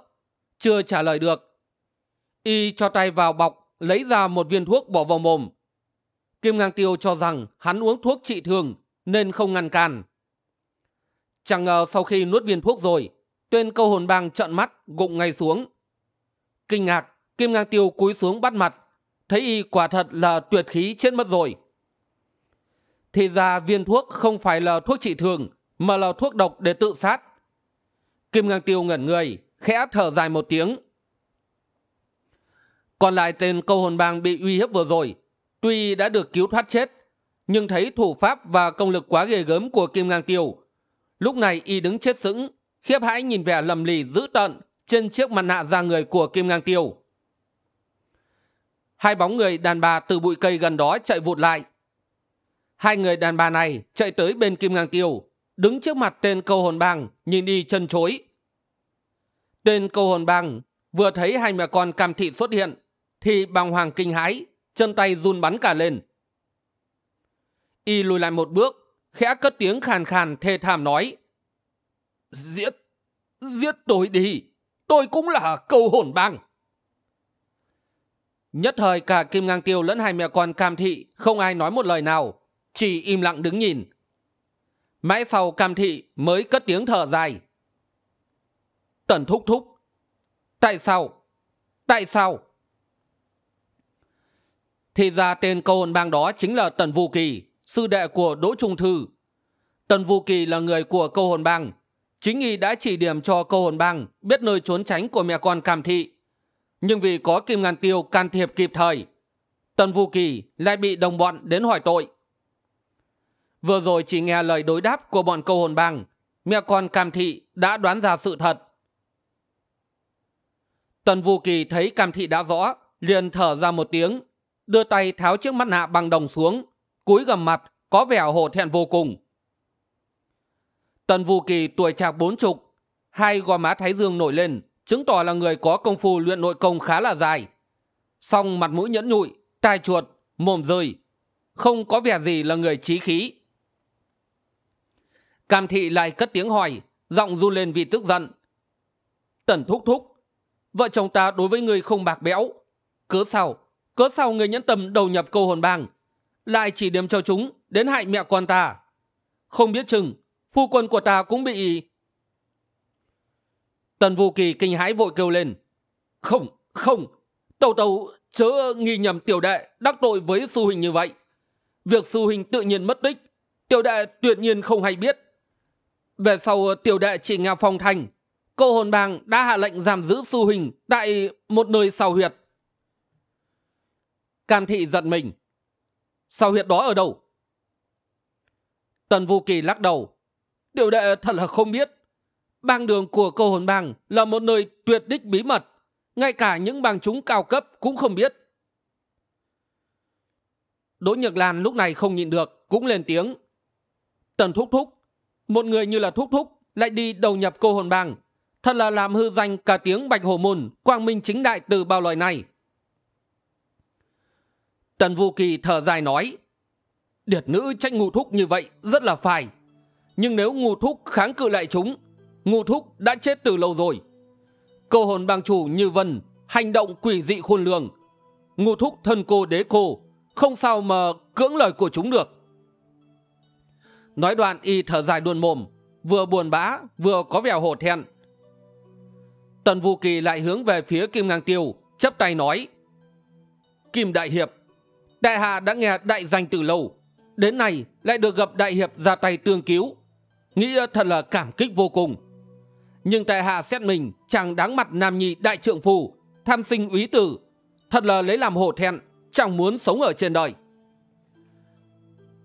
chưa trả lời được y cho tay vào bọc lấy ra một viên thuốc bỏ vào mồm kim ngang tiêu cho rằng hắn uống thuốc trị thương nên không ngăn cản chẳng ngờ sau khi nuốt viên thuốc rồi tên câu hồn bang trợn mắt gụng ngay xuống kinh ngạc kim ngang tiêu cúi xuống bắt mặt thấy y quả thật là tuyệt khí chết mất rồi thì ra viên thuốc không phải là thuốc trị thường mà là thuốc độc để tự sát kim ngang tiêu ngẩn người khẽ thở dài một tiếng còn lại tên câu hồn bang bị uy hiếp vừa rồi tuy đã được cứu thoát chết nhưng thấy thủ pháp và công lực quá ghê gớm của kim ngang tiêu lúc này y đứng chết sững khiếp hãi nhìn vẻ lầm lì dữ tợn trên chiếc mặt nạ da người của kim ngang tiêu hai bóng người đàn bà từ bụi cây gần đó chạy vụt lại hai người đàn bà này chạy tới bên kim ngang tiêu đứng trước mặt tên câu hồn bang nhìn đi chân chối tên câu hồn bang vừa thấy hai mẹ con cam thị xuất hiện thì bàng hoàng kinh hãi chân tay run bắn cả lên y lùi lại một bước khẽ cất tiếng khàn khàn thê thảm nói giết giết tôi đi tôi cũng là câu hồn bang nhất thời cả kim ngang tiêu lẫn hai mẹ con cam thị không ai nói một lời nào chỉ im lặng đứng nhìn mãi sau cam thị mới cất tiếng thở dài tần thúc thúc tại sao tại sao thì ra tên câu hồn bang đó chính là tần vũ kỳ sư đệ của đỗ trung thư tần vũ kỳ là người của câu hồn bang Chính y đã chỉ điểm cho câu hồn bang biết nơi trốn tránh của mẹ con Cam Thị. Nhưng vì có Kim Ngàn Tiêu can thiệp kịp thời, Tần Vũ Kỳ lại bị đồng bọn đến hỏi tội. Vừa rồi chỉ nghe lời đối đáp của bọn câu hồn bang, mẹ con Cam Thị đã đoán ra sự thật. Tần Vũ Kỳ thấy Cam Thị đã rõ, liền thở ra một tiếng, đưa tay tháo chiếc mắt nạ bằng đồng xuống, cúi gầm mặt, có vẻ hổ thẹn vô cùng. Tần Vũ Kỳ tuổi trạc bốn chục, hai gò má thái dương nổi lên, chứng tỏ là người có công phu luyện nội công khá là dài. Song mặt mũi nhẫn nhụi, tai chuột, mồm rơi, không có vẻ gì là người trí khí. Cam thị lại cất tiếng hỏi, giọng run lên vì tức giận. Tần thúc thúc, vợ chồng ta đối với người không bạc bẽo. Cớ sao, cớ sao người nhẫn tâm đầu nhập câu hồn bang, lại chỉ điểm cho chúng đến hại mẹ con ta. Không biết chừng phu quân của ta cũng bị tần vô kỳ kinh hãi vội kêu lên không không tàu tàu chớ nghi nhầm tiểu đệ đắc tội với sư huynh như vậy việc sư huynh tự nhiên mất tích tiểu đệ tuyệt nhiên không hay biết về sau tiểu đệ chỉ nghe phong thành cô hồn bàng đã hạ lệnh giam giữ sư huynh tại một nơi sao huyệt cam thị giận mình sao huyệt đó ở đâu tần vô kỳ lắc đầu Tiểu đệ thật là không biết. Bang đường của cô hồn bang là một nơi tuyệt đích bí mật. Ngay cả những bang chúng cao cấp cũng không biết. Đỗ Nhược Lan lúc này không nhịn được, cũng lên tiếng. Tần Thúc Thúc, một người như là Thúc Thúc lại đi đầu nhập cô hồn bang. Thật là làm hư danh cả tiếng Bạch hồ Môn, quang minh chính đại từ bao loài này. Tần Vô Kỳ thở dài nói, Điệt nữ trách ngu thúc như vậy rất là phải nhưng nếu ngụ thúc kháng cự lại chúng ngụ thúc đã chết từ lâu rồi câu hồn bang chủ như vân hành động quỷ dị khôn lường ngụ thúc thân cô đế cô không sao mà cưỡng lời của chúng được nói đoạn y thở dài đuôn mồm vừa buồn bã vừa có vẻ hổ thẹn tần vũ kỳ lại hướng về phía kim ngang tiêu chấp tay nói kim đại hiệp đại hạ đã nghe đại danh từ lâu đến nay lại được gặp đại hiệp ra tay tương cứu nghĩ thật là cảm kích vô cùng Nhưng tại hạ xét mình Chàng đáng mặt nam nhị đại trượng phù Tham sinh úy tử Thật là lấy làm hổ thẹn Chẳng muốn sống ở trên đời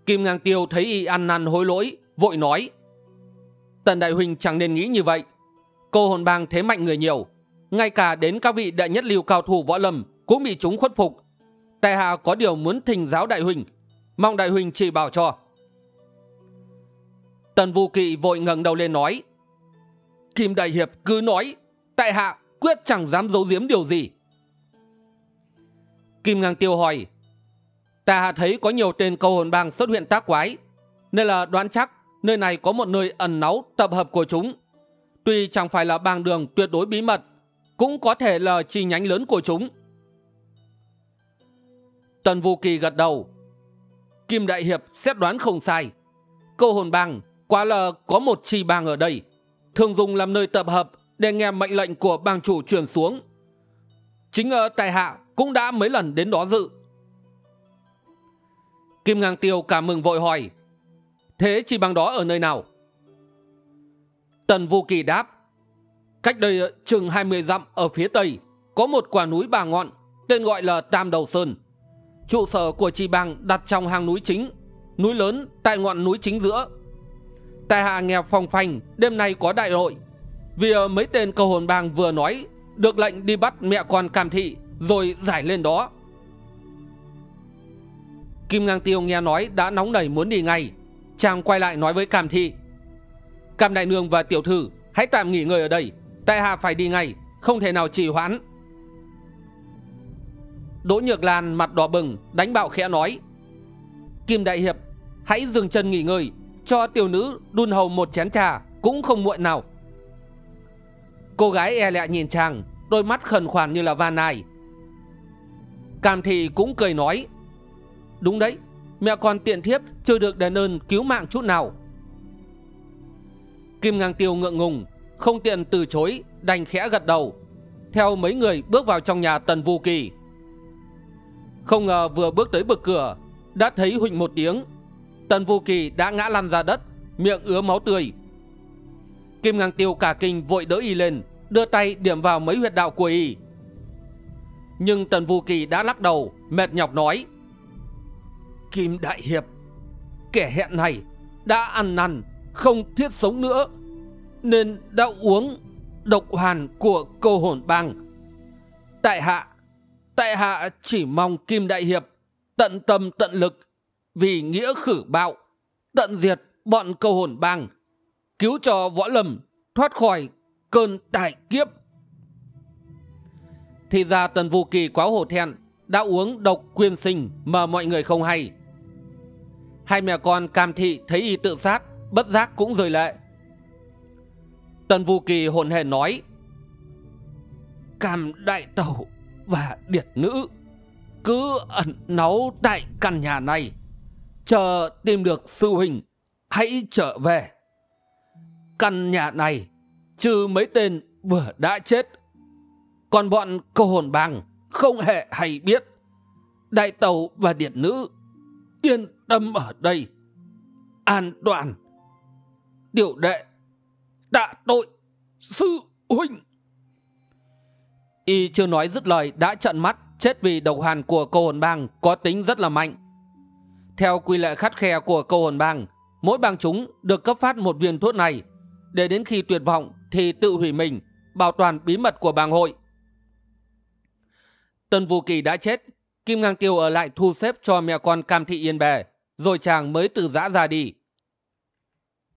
Kim Ngang Tiêu thấy y ăn năn hối lỗi Vội nói Tần Đại Huynh chẳng nên nghĩ như vậy Cô hồn bang thế mạnh người nhiều Ngay cả đến các vị đại nhất lưu cao thủ võ lâm Cũng bị chúng khuất phục Tại hạ có điều muốn thỉnh giáo Đại Huynh Mong Đại Huynh chỉ bảo cho tần vô kỵ vội ngẩng đầu lên nói kim đại hiệp cứ nói tại hạ quyết chẳng dám giấu giếm điều gì kim ngang tiêu hỏi tại hạ thấy có nhiều tên câu hồn bang xuất hiện tác quái nên là đoán chắc nơi này có một nơi ẩn náu tập hợp của chúng tuy chẳng phải là bang đường tuyệt đối bí mật cũng có thể là chi nhánh lớn của chúng tần vô kỳ gật đầu kim đại hiệp xét đoán không sai câu hồn bang quá là có một chi bang ở đây thường dùng làm nơi tập hợp để nghe mệnh lệnh của bang chủ truyền xuống chính ở tài hạ cũng đã mấy lần đến đó dự kim ngang tiêu cảm mừng vội hỏi thế chi bang đó ở nơi nào tần vô kỳ đáp cách đây chừng hai mươi dặm ở phía tây có một quả núi bà ngọn tên gọi là tam đầu sơn trụ sở của chi bang đặt trong hang núi chính núi lớn tại ngọn núi chính giữa tại hạ nghe phong phanh đêm nay có đại hội vì mấy tên cầu hồn bang vừa nói được lệnh đi bắt mẹ con cam thị rồi giải lên đó kim ngang tiêu nghe nói đã nóng nảy muốn đi ngay chàng quay lại nói với cam thị cam đại nương và tiểu thư hãy tạm nghỉ ngơi ở đây tại hạ phải đi ngay không thể nào trì hoãn đỗ nhược lan mặt đỏ bừng đánh bạo khẽ nói kim đại hiệp hãy dừng chân nghỉ ngơi cho tiểu nữ đun hầu một chén trà cũng không muộn nào cô gái e lẹ nhìn chàng đôi mắt khẩn khoản như là van nài cam thị cũng cười nói đúng đấy mẹ con tiện thiếp chưa được đền ơn cứu mạng chút nào kim ngang tiêu ngượng ngùng không tiện từ chối đành khẽ gật đầu theo mấy người bước vào trong nhà tần vu kỳ không ngờ vừa bước tới bực cửa đã thấy huỳnh một tiếng Tần Vô Kỳ đã ngã lăn ra đất Miệng ứa máu tươi Kim Ngang Tiêu cả kinh vội đỡ y lên Đưa tay điểm vào mấy huyệt đạo của y Nhưng Tần Vô Kỳ đã lắc đầu Mệt nhọc nói Kim Đại Hiệp Kẻ hẹn này đã ăn năn Không thiết sống nữa Nên đã uống Độc hoàn của cô hồn bang Tại hạ Tại hạ chỉ mong Kim Đại Hiệp Tận tâm tận lực vì nghĩa khử bạo tận diệt bọn câu hồn bang cứu cho võ lâm thoát khỏi cơn đại kiếp thì ra tần vũ kỳ quá hổ thẹn đã uống độc quyên sinh mà mọi người không hay hai mẹ con cam thị thấy y tự sát bất giác cũng rời lệ tần vũ kỳ hồn hề nói cam đại tẩu và điệt nữ cứ ẩn náu tại căn nhà này chờ tìm được sư huynh hãy trở về căn nhà này trừ mấy tên vừa đã chết còn bọn cô hồn bàng không hề hay biết đại tàu và điện nữ yên tâm ở đây an toàn tiểu đệ tạ tội sư huynh y chưa nói dứt lời đã trận mắt chết vì độc hàn của cô hồn bang có tính rất là mạnh theo quy lệ khắt khe của câu hồn bang, mỗi bang chúng được cấp phát một viên thuốc này. Để đến khi tuyệt vọng thì tự hủy mình, bảo toàn bí mật của bang hội. Tần Vũ Kỳ đã chết, Kim Ngang Tiêu ở lại thu xếp cho mẹ con Cam Thị Yên Bè, rồi chàng mới từ giã ra đi.